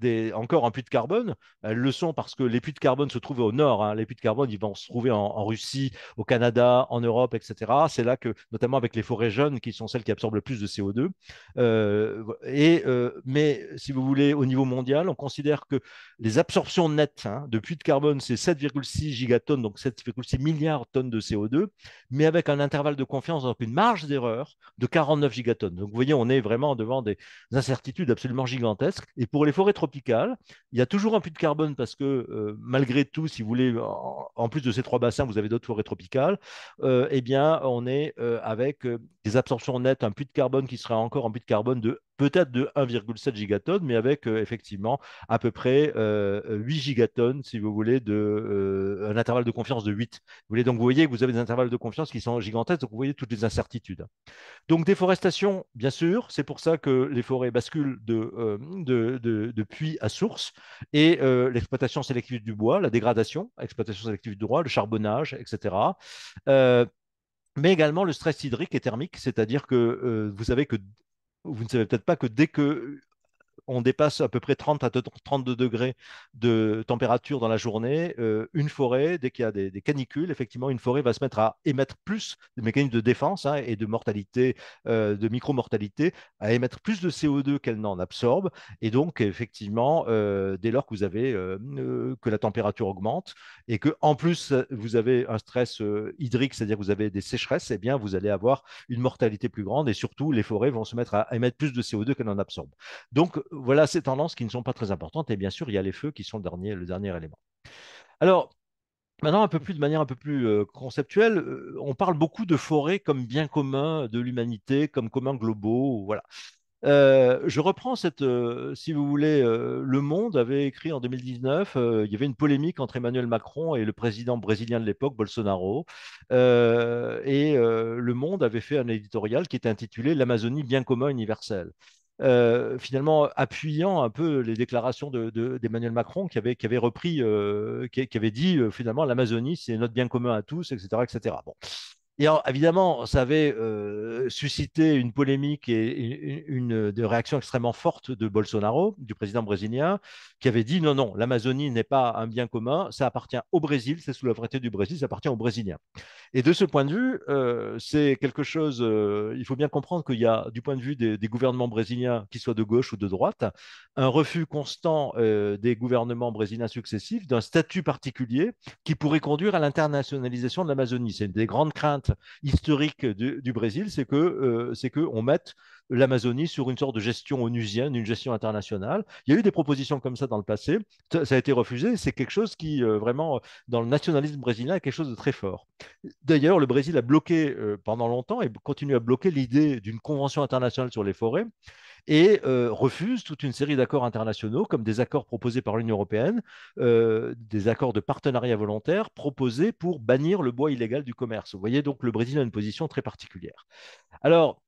S2: des, encore un puits de carbone. Elles le sont parce que les puits de carbone se trouvent au nord. Hein. Les puits de carbone, ils vont se trouver en, Russie, au Canada, en Europe, etc. C'est là que, notamment avec les forêts jeunes, qui sont celles qui absorbent le plus de CO2. Euh, et, euh, mais si vous voulez, au niveau mondial, on considère que les absorptions nettes hein, de puits de carbone, c'est 7,6 gigatonnes, donc 7,6 milliards de tonnes de CO2, mais avec un intervalle de confiance, donc une marge d'erreur de 49 gigatonnes. Donc vous voyez, on est vraiment devant des incertitudes absolument gigantesques. Et pour les forêt tropicale, il y a toujours un puits de carbone parce que euh, malgré tout, si vous voulez, en, plus de ces trois bassins, vous avez d'autres forêts tropicales. Euh, eh bien, on est euh, avec des absorptions nettes, un puits de carbone qui sera encore un puits de carbone de peut-être de 1,7 gigatonnes, mais avec euh, effectivement à peu près 8 euh, gigatonnes, si vous voulez, de, euh, un intervalle de confiance de 8. Vous voulez, donc vous voyez que vous avez des intervalles de confiance qui sont gigantesques, donc vous voyez toutes les incertitudes. Donc déforestation, bien sûr, c'est pour ça que les forêts basculent de, de, puits à source, et l'exploitation sélective du bois, la dégradation, exploitation sélective du bois, le charbonnage, etc mais également le stress hydrique et thermique, c'est-à-dire que vous savez que vous ne savez peut-être pas que dès que on dépasse à peu près 30 à 32 degrés de température dans la journée, euh, une forêt, dès qu'il y a des, canicules, effectivement, une forêt va se mettre à émettre plus de mécanismes de défense hein, et de mortalité, euh, de micro-mortalité, à émettre plus de CO2 qu'elle n'en absorbe. Et donc, effectivement, euh, dès lors que vous avez que la température augmente et que en plus vous avez un stress hydrique, c'est-à-dire que vous avez des sécheresses, eh bien, vous allez avoir une mortalité plus grande et surtout les forêts vont se mettre à émettre plus de CO2 qu'elles n'en absorbent. Donc, voilà ces tendances qui ne sont pas très importantes. Et bien sûr, il y a les feux qui sont le dernier, le dernier élément. Alors, Maintenant, un peu plus de manière un peu plus euh, conceptuelle, euh, on parle beaucoup de forêts comme bien commun de l'humanité, comme commun globaux, voilà. Euh, je reprends cette, si vous voulez, Le Monde avait écrit en 2019, il y avait une polémique entre Emmanuel Macron et le président brésilien de l'époque, Bolsonaro, et Le Monde avait fait un éditorial qui était intitulé L'Amazonie bien commun universel. Euh, finalement appuyant un peu les déclarations d'Emmanuel Macron qui avait, repris, euh, qui, qui, avait dit euh, finalement l'Amazonie c'est notre bien commun à tous, etc. etc. Bon. Et alors, évidemment, ça avait suscité une polémique et une, de réaction extrêmement forte de Bolsonaro, du président brésilien, qui avait dit non, non, l'Amazonie n'est pas un bien commun, ça appartient au Brésil, c'est sous la vérité du Brésil, ça appartient aux Brésiliens. Et de ce point de vue, c'est quelque chose, il faut bien comprendre qu'il y a, du point de vue des, des gouvernements brésiliens, qu'ils soient de gauche ou de droite, un refus constant des gouvernements brésiliens successifs d'un statut particulier qui pourrait conduire à l'internationalisation de l'Amazonie. C'est une des grandes craintes historique du, Brésil, c'est que euh, c'est qu'on mette l'Amazonie sur une sorte de gestion onusienne, une gestion internationale. Il y a eu des propositions comme ça dans le passé, ça a été refusé. C'est quelque chose qui, euh, vraiment, euh, dans le nationalisme brésilien, est quelque chose de très fort. D'ailleurs, le Brésil a bloqué pendant longtemps et continue à bloquer l'idée d'une convention internationale sur les forêts, et refuse toute une série d'accords internationaux, comme des accords proposés par l'Union européenne, des accords de partenariat volontaire proposés pour bannir le bois illégal du commerce. Vous voyez donc le Brésil a une position très particulière. Alors,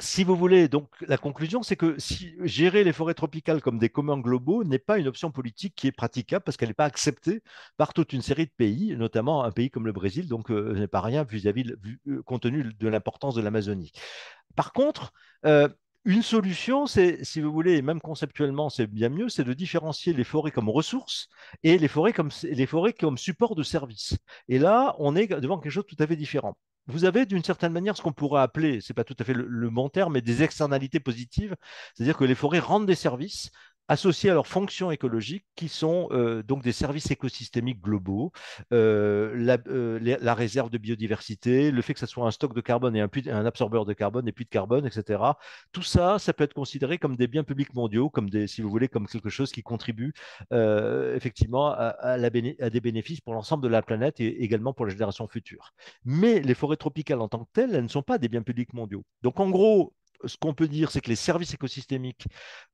S2: si vous voulez, donc la conclusion, c'est que gérer les forêts tropicales comme des communs globaux n'est pas une option politique qui est praticable parce qu'elle n'est pas acceptée par toute une série de pays, notamment un pays comme le Brésil, donc ce n'est pas rien vis-à-vis compte tenu de l'importance de l'Amazonie. Par contre, une solution, c'est, si vous voulez, et même conceptuellement, c'est bien mieux, c'est de différencier les forêts comme ressources et les forêts comme, les forêts support de service. Et là, on est devant quelque chose de tout à fait différent. Vous avez d'une certaine manière ce qu'on pourrait appeler, ce n'est pas tout à fait le, le bon terme, mais des externalités positives, c'est-à-dire que les forêts rendent des services associés à leurs fonctions écologiques qui sont euh, donc des services écosystémiques globaux, euh, euh, la, réserve de biodiversité, le fait que ce soit un stock de carbone et un, un absorbeur de carbone et puis de carbone, etc. Tout ça, ça peut être considéré comme des biens publics mondiaux, comme des, si vous voulez, comme quelque chose qui contribue effectivement à, à, des bénéfices pour l'ensemble de la planète et également pour les générations futures. Mais les forêts tropicales en tant que telles, elles ne sont pas des biens publics mondiaux. Donc en gros, ce qu'on peut dire, c'est que les services écosystémiques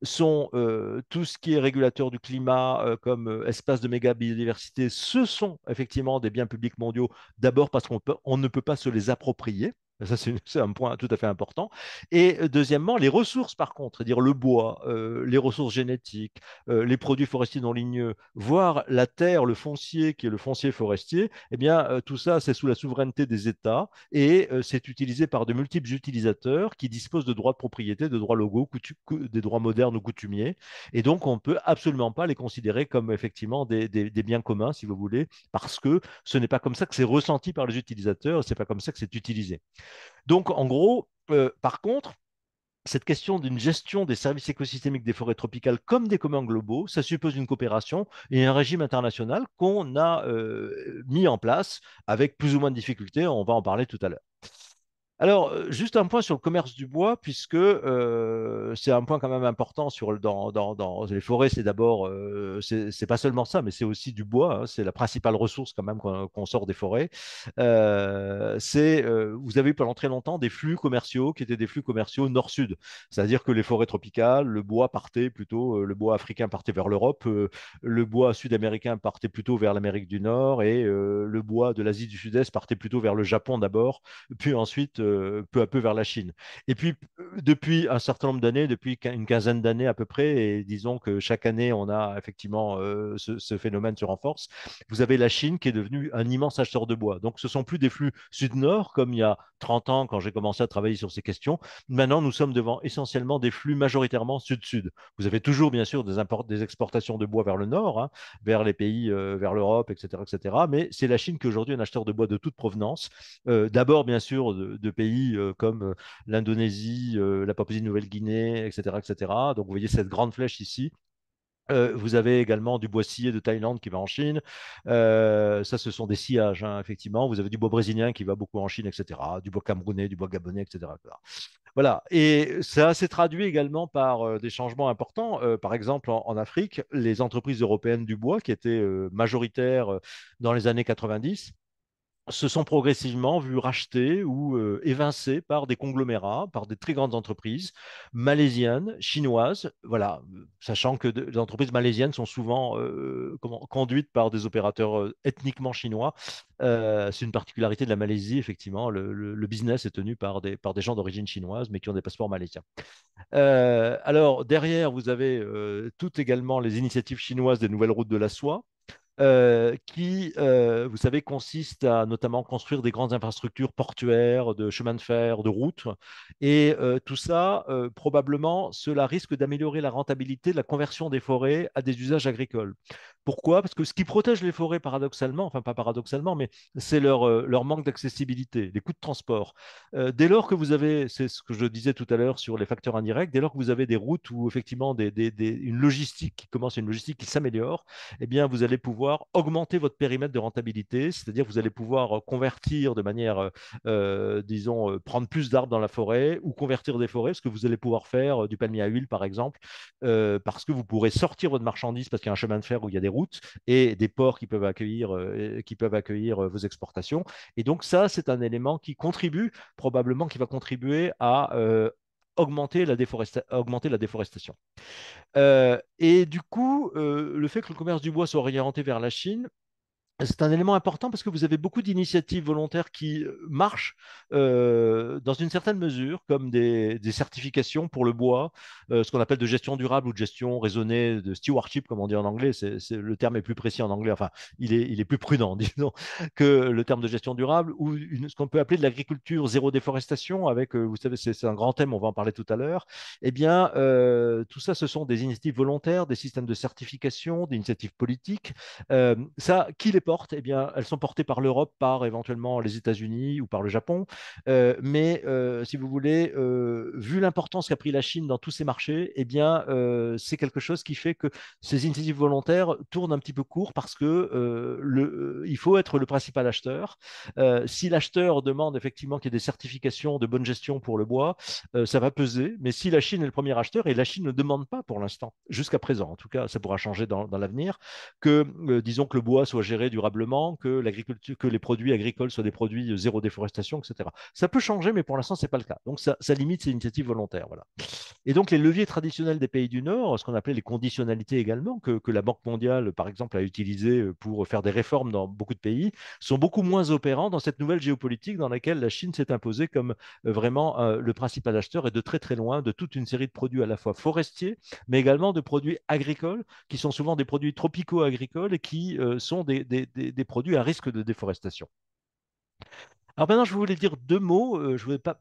S2: sont euh, tout ce qui est régulateur du climat, euh, comme euh, espace de méga biodiversité, ce sont effectivement des biens publics mondiaux, d'abord parce qu'on ne peut pas se les approprier. Ça, c'est un point tout à fait important. Et deuxièmement, les ressources, par contre, c'est-à-dire le bois, les ressources génétiques, les produits forestiers non ligneux, voire la terre, le foncier, qui est le foncier forestier, eh bien, tout ça, c'est sous la souveraineté des États et c'est utilisé par de multiples utilisateurs qui disposent de droits de propriété, de droits logaux, des droits modernes ou coutumiers. Et donc, on ne peut absolument pas les considérer comme effectivement des, biens communs, si vous voulez, parce que ce n'est pas comme ça que c'est ressenti par les utilisateurs, ce n'est pas comme ça que c'est utilisé. Donc, en gros, euh, par contre, cette question d'une gestion des services écosystémiques des forêts tropicales comme des communs globaux, ça suppose une coopération et un régime international qu'on a euh, mis en place avec plus ou moins de difficultés. On va en parler tout à l'heure. Alors, juste un point sur le commerce du bois, puisque c'est un point quand même important sur, dans, les forêts. C'est d'abord, c'est pas seulement ça, mais c'est aussi du bois. Hein, c'est la principale ressource quand même qu'on sort des forêts. c'est, vous avez eu pendant très longtemps des flux commerciaux qui étaient des flux commerciaux nord-sud, c'est-à-dire que les forêts tropicales, le bois partait plutôt, le bois africain partait vers l'Europe, le bois sud-américain partait plutôt vers l'Amérique du Nord et le bois de l'Asie du Sud-Est partait plutôt vers le Japon d'abord, puis ensuite peu à peu vers la Chine. Et puis, euh, depuis un certain nombre d'années, depuis une quinzaine d'années à peu près, et disons que chaque année, on a effectivement euh, ce, phénomène se renforce, vous avez la Chine qui est devenue un immense acheteur de bois. Donc, ce ne sont plus des flux sud-nord, comme il y a 30 ans, quand j'ai commencé à travailler sur ces questions. Maintenant, nous sommes devant essentiellement des flux majoritairement sud-sud. Vous avez toujours, bien sûr, des, exportations de bois vers le nord, hein, vers les pays, euh, vers l'Europe, etc., etc. Mais c'est la Chine qui aujourd'hui est un acheteur de bois de toute provenance. D'abord, bien sûr, de pays euh, comme euh, l'Indonésie, euh, la Papouasie-Nouvelle-Guinée, etc., etc. Donc vous voyez cette grande flèche ici, vous avez également du bois scié de Thaïlande qui va en Chine. ça, ce sont des sillages, hein, effectivement. Vous avez du bois brésilien qui va beaucoup en Chine, etc. Du bois camerounais, du bois gabonais, etc. Voilà. Et ça s'est traduit également par des changements importants. par exemple, en, en, Afrique, les entreprises européennes du bois, qui étaient majoritaires dans les années 90, se sont progressivement vus racheter ou euh, par des conglomérats, par des très grandes entreprises malaisiennes, chinoises, voilà, sachant que les entreprises malaisiennes sont souvent euh, conduites par des opérateurs euh, ethniquement chinois. Euh, c'est une particularité de la Malaisie, effectivement, le, business est tenu par des, par des gens d'origine chinoise, mais qui ont des passeports malaisiens. alors, derrière, vous avez tout également les initiatives chinoises des nouvelles routes de la soie euh, qui, euh, vous savez, consiste à notamment construire des grandes infrastructures portuaires, de chemins de fer, de routes. Et euh, tout ça, probablement, cela risque d'améliorer la rentabilité de la conversion des forêts à des usages agricoles. Pourquoi Parce que ce qui protège les forêts, paradoxalement, enfin pas paradoxalement, mais c'est leur, leur manque d'accessibilité, les coûts de transport. dès lors que vous avez, c'est ce que je disais tout à l'heure sur les facteurs indirects, dès lors que vous avez des routes ou effectivement des, une logistique qui commence, une logistique qui s'améliore, eh bien, vous allez pouvoir augmenter votre périmètre de rentabilité, c'est-à-dire vous allez pouvoir euh, convertir de manière, euh, euh, disons, prendre plus d'arbres dans la forêt ou convertir des forêts, ce que vous allez pouvoir faire du palmier à huile, par exemple, parce que vous pourrez sortir votre marchandise parce qu'il y a un chemin de fer où il y a des routes et des ports qui peuvent accueillir, qui peuvent accueillir vos exportations. Et donc ça, c'est un élément qui contribue, probablement qui va contribuer à augmenter la, augmenter la déforestation. Euh, et du coup, euh, le fait que le commerce du bois soit orienté vers la Chine, c'est un élément important parce que vous avez beaucoup d'initiatives volontaires qui euh, marchent euh, dans une certaine mesure, comme des, certifications pour le bois, euh, ce qu'on appelle de gestion durable ou de gestion raisonnée, de stewardship, comme on dit en anglais. C'est, le terme est plus précis en anglais, enfin, il est, il est plus prudent, disons, que le terme de gestion durable, ou une, ce qu'on peut appeler de l'agriculture zéro déforestation, avec, vous savez, c'est, un grand thème, on va en parler tout à l'heure. Eh bien, tout ça, ce sont des initiatives volontaires, des systèmes de certification, des initiatives politiques. ça, qui les porte eh bien, elles sont portées par l'Europe, par éventuellement les États-Unis ou par le Japon. Euh, mais euh, si vous voulez, euh, vu l'importance qu'a pris la Chine dans tous ces marchés, eh bien, c'est quelque chose qui fait que ces initiatives volontaires tournent un petit peu court parce que il faut être le principal acheteur. si l'acheteur demande effectivement qu'il y ait des certifications de bonne gestion pour le bois, ça va peser. Mais si la Chine est le premier acheteur et la Chine ne demande pas pour l'instant, jusqu'à présent en tout cas, ça pourra changer dans l'avenir, que disons que le bois soit géré durablement, que l'agriculture, que les produits agricoles soient des produits euh, zéro déforestation, etc. Ça peut changer, mais pour l'instant, ce n'est pas le cas. Donc, ça, limite ces initiatives volontaires. Voilà. Et donc, les leviers traditionnels des pays du Nord, ce qu'on appelait les conditionnalités également, que, que, la Banque mondiale, par exemple, a utilisé euh, pour faire des réformes dans beaucoup de pays, sont beaucoup moins opérants dans cette nouvelle géopolitique dans laquelle la Chine s'est imposée comme euh, vraiment le principal acheteur et de très très loin de toute une série de produits à la fois forestiers, mais également de produits agricoles, qui sont souvent des produits tropicaux agricoles et qui sont des des, produits à risque de déforestation. Alors maintenant, je voulais dire deux mots. Euh, je voulais pas,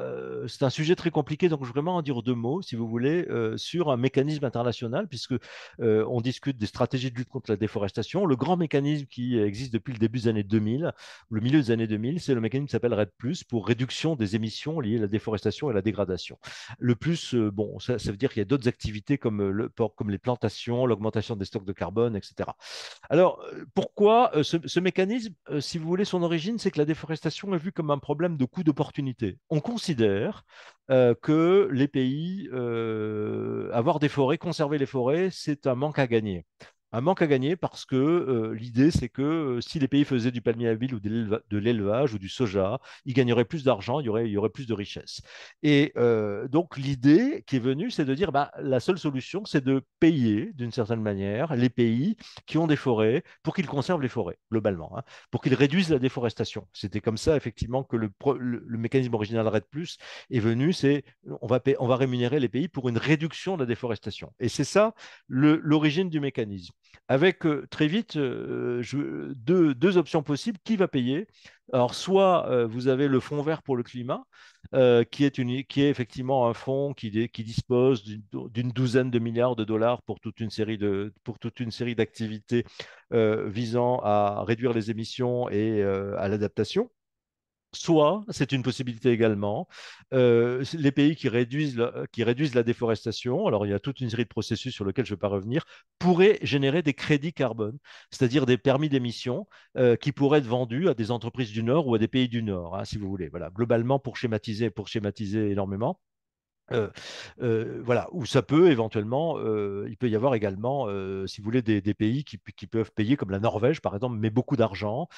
S2: euh, c'est un sujet très compliqué, donc je voulais vraiment en dire deux mots, si vous voulez, euh, sur un mécanisme international, puisque on discute des stratégies de lutte contre la déforestation. Le grand mécanisme qui existe depuis le début des années 2000, le milieu des années 2000, c'est le mécanisme qui s'appelle RED+, pour réduction des émissions liées à la déforestation et à la dégradation. Le plus, bon, ça, veut dire qu'il y a d'autres activités comme, les plantations, l'augmentation des stocks de carbone, etc. Alors, pourquoi ce mécanisme, si vous voulez, son origine, c'est que la déforestation est vue comme un problème de coût d'opportunité. On considère euh, que les pays, euh, avoir des forêts, conserver les forêts, c'est un manque à gagner un manque à gagner parce que euh, l'idée, c'est que euh, si les pays faisaient du palmier à huile ou de l'élevage ou du soja, ils gagneraient plus d'argent, il y aurait, plus de richesses. Et euh, donc, l'idée qui est venue, c'est de dire bah, la seule solution, c'est de payer d'une certaine manière les pays qui ont des forêts pour qu'ils conservent les forêts, globalement, hein, pour qu'ils réduisent la déforestation. C'était comme ça, effectivement, que le, mécanisme original RED Plus est venu c'est on on va rémunérer les pays pour une réduction de la déforestation. Et c'est ça l'origine du mécanisme avec euh, très vite euh, deux, options possibles. Qui va payer Alors, soit euh, vous avez le fonds vert pour le climat, qui, est effectivement un fonds qui, dispose d'une douzaine de milliards de dollars pour toute une série pour toute une série d'activités visant à réduire les émissions et à l'adaptation. Soit, c'est une possibilité également, euh, les pays qui réduisent, la, déforestation, alors il y a toute une série de processus sur lesquels je ne vais pas revenir, pourraient générer des crédits carbone, c'est-à-dire des permis d'émission euh, qui pourraient être vendus à des entreprises du Nord ou à des pays du Nord, hein, si vous voulez. Voilà, globalement, pour schématiser, pour schématiser énormément. Euh, euh, voilà, Où ça peut éventuellement, euh, il peut y avoir également, si vous voulez, des, pays qui, peuvent payer, comme la Norvège par exemple, mais beaucoup d'argent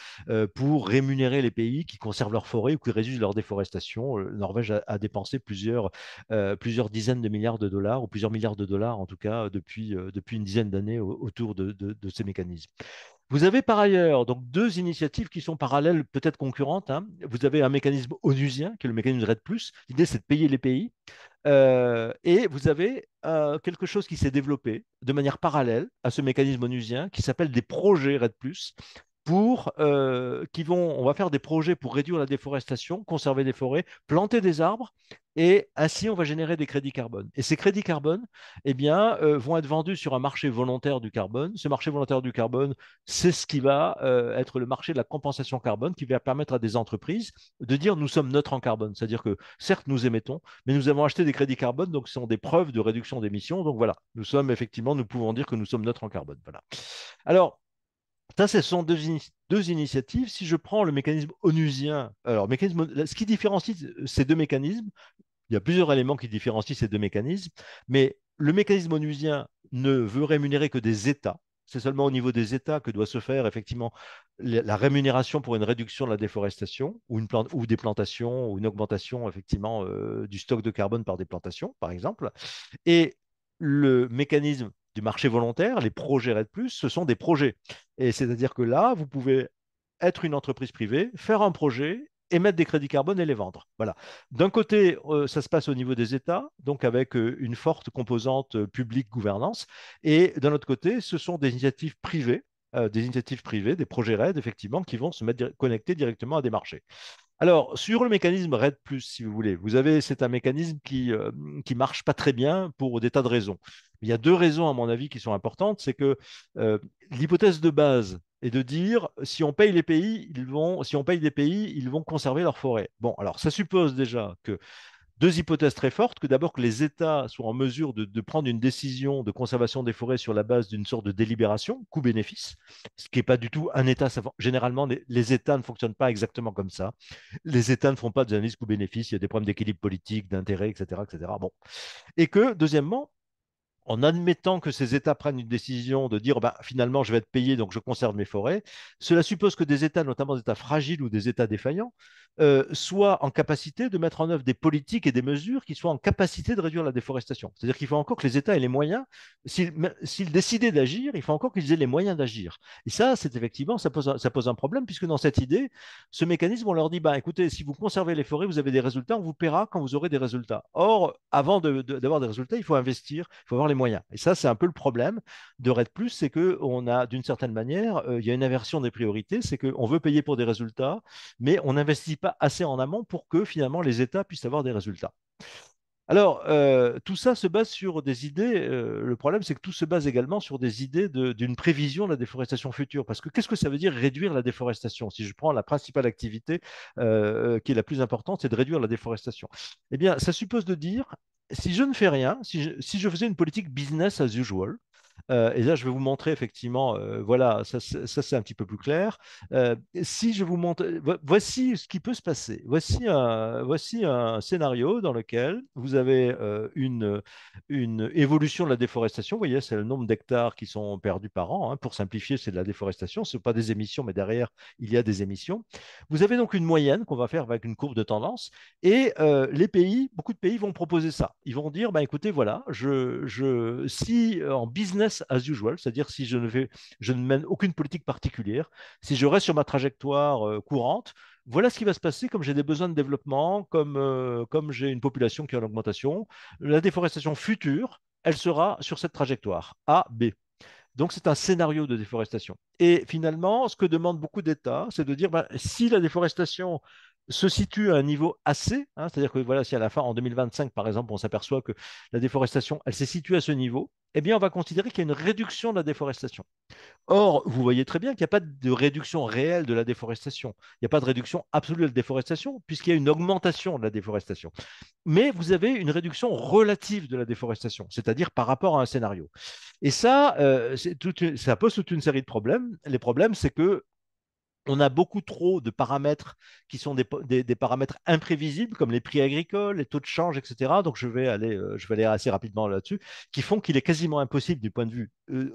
S2: pour rémunérer les pays qui conservent leurs forêts ou qui réduisent leur déforestation. La Norvège a, dépensé plusieurs, plusieurs dizaines de milliards de dollars, ou plusieurs milliards de dollars en tout cas, depuis, depuis une dizaine d'années autour de, de, de, ces mécanismes. Vous avez par ailleurs donc deux initiatives qui sont parallèles, peut-être concurrentes. Hein. Vous avez un mécanisme onusien, qui est le mécanisme RED+. L'idée, c'est de payer les pays. Euh, et vous avez euh, quelque chose qui s'est développé de manière parallèle à ce mécanisme onusien qui s'appelle des projets RED+, pour, euh, qui vont, on va faire des projets pour réduire la déforestation, conserver des forêts, planter des arbres, et ainsi on va générer des crédits carbone. Et ces crédits carbone, eh bien, euh, vont être vendus sur un marché volontaire du carbone. Ce marché volontaire du carbone, c'est ce qui va euh, être le marché de la compensation carbone, qui va permettre à des entreprises de dire nous sommes neutres en carbone, c'est-à-dire que certes nous émettons, mais nous avons acheté des crédits carbone, donc ce sont des preuves de réduction d'émissions. Donc voilà, nous sommes effectivement, nous pouvons dire que nous sommes neutres en carbone. Voilà. Alors ça, ce sont deux, initiatives. Si je prends le mécanisme onusien, alors mécanisme, ce qui différencie euh, ces deux mécanismes, il y a plusieurs éléments qui différencient ces deux mécanismes, mais le mécanisme onusien ne veut rémunérer que des États. C'est seulement au niveau des États que doit se faire effectivement la rémunération pour une réduction de la déforestation ou, des plantations ou une augmentation effectivement euh, du stock de carbone par des plantations, par exemple. Et le mécanisme du marché volontaire, les projets Red ce sont des projets. Et c'est-à-dire que là, vous pouvez être une entreprise privée, faire un projet émettre des crédits carbone et les vendre. Voilà. D'un côté, euh, ça se passe au niveau des États, donc avec euh, une forte composante euh, publique gouvernance, et d'un autre côté, ce sont des initiatives privées, des initiatives privées, des projets RED effectivement, qui vont se mettre connectés directement à des marchés. Alors, sur le mécanisme RED, si vous voulez, vous avez, c'est un mécanisme qui ne euh, marche pas très bien pour des tas de raisons. Il y a deux raisons, à mon avis, qui sont importantes. C'est que euh, l'hypothèse de base est de dire si on paye les pays, ils vont, si on paye des pays, ils vont conserver leurs forêts. Bon, alors ça suppose déjà que deux hypothèses très fortes, que d'abord que les États soient en mesure de, prendre une décision de conservation des forêts sur la base d'une sorte de délibération, coût-bénéfice, ce qui n'est pas du tout un État savant. Généralement, les, États ne fonctionnent pas exactement comme ça. Les États ne font pas des analyses coût-bénéfice, il y a des problèmes d'équilibre politique, d'intérêt, etc., etc. Bon. Et que, deuxièmement, en admettant que ces États prennent une décision de dire bah, finalement je vais être payé donc je conserve mes forêts, cela suppose que des États, notamment des États fragiles ou des États défaillants, euh, soient en capacité de mettre en œuvre des politiques et des mesures qui soient en capacité de réduire la déforestation. C'est-à-dire qu'il faut encore que les États aient les moyens, s'ils décidaient d'agir, il faut encore qu'ils aient les moyens d'agir. Et ça, c'est effectivement, ça pose, un, problème puisque dans cette idée, ce mécanisme, on leur dit bah, écoutez, si vous conservez les forêts, vous avez des résultats, on vous paiera quand vous aurez des résultats. Or, avant d'avoir des résultats, il faut investir, il faut avoir moyens. Et ça, c'est un peu le problème de Red Plus, c'est on a, d'une certaine manière, euh, il y a une inversion des priorités, c'est qu'on veut payer pour des résultats, mais on n'investit pas assez en amont pour que finalement les États puissent avoir des résultats. Alors, euh, tout ça se base sur des idées. Euh, le problème, c'est que tout se base également sur des idées d'une prévision de la déforestation future. Parce que qu'est-ce que ça veut dire réduire la déforestation Si je prends la principale activité qui est la plus importante, c'est de réduire la déforestation. Eh bien, ça suppose de dire si je ne fais rien, si je, faisais une politique business as usual, et là, je vais vous montrer effectivement, voilà, ça, ça c'est un petit peu plus clair. si je vous montre, voici ce qui peut se passer. Voici un, voici un scénario dans lequel vous avez une, une évolution de la déforestation. Vous voyez, c'est le nombre d'hectares qui sont perdus par an. Hein. Pour simplifier, c'est de la déforestation. Ce sont pas des émissions, mais derrière, il y a des émissions. Vous avez donc une moyenne qu'on va faire avec une courbe de tendance. Et les pays, beaucoup de pays vont proposer ça. Ils vont dire, bah, écoutez, voilà, je, je, si en business as usual, c'est-à-dire si je ne, je ne mène aucune politique particulière, si je reste sur ma trajectoire euh, courante, voilà ce qui va se passer comme j'ai des besoins de développement, euh, comme, j'ai une population qui est en augmentation. La déforestation future, elle sera sur cette trajectoire A, B. Donc c'est un scénario de déforestation. Et finalement, ce que demandent beaucoup d'États, c'est de dire, ben, si la déforestation se situe à un niveau assez, hein, c'est-à-dire que voilà, si à la fin, en 2025, par exemple, on s'aperçoit que la déforestation, elle s'est située à ce niveau, eh bien, on va considérer qu'il y a une réduction de la déforestation. Or, vous voyez très bien qu'il n'y a pas de réduction réelle de la déforestation. Il n'y a pas de réduction absolue de la déforestation, puisqu'il y a une augmentation de la déforestation. Mais vous avez une réduction relative de la déforestation, c'est-à-dire par rapport à un scénario. Et ça, euh, ça pose toute une série de problèmes. Les problèmes, c'est que on a beaucoup trop de paramètres qui sont des, paramètres imprévisibles, comme les prix agricoles, les taux de change, etc. Donc, je vais aller, euh, je vais aller assez rapidement là-dessus, qui font qu'il est quasiment impossible du point de vue, euh,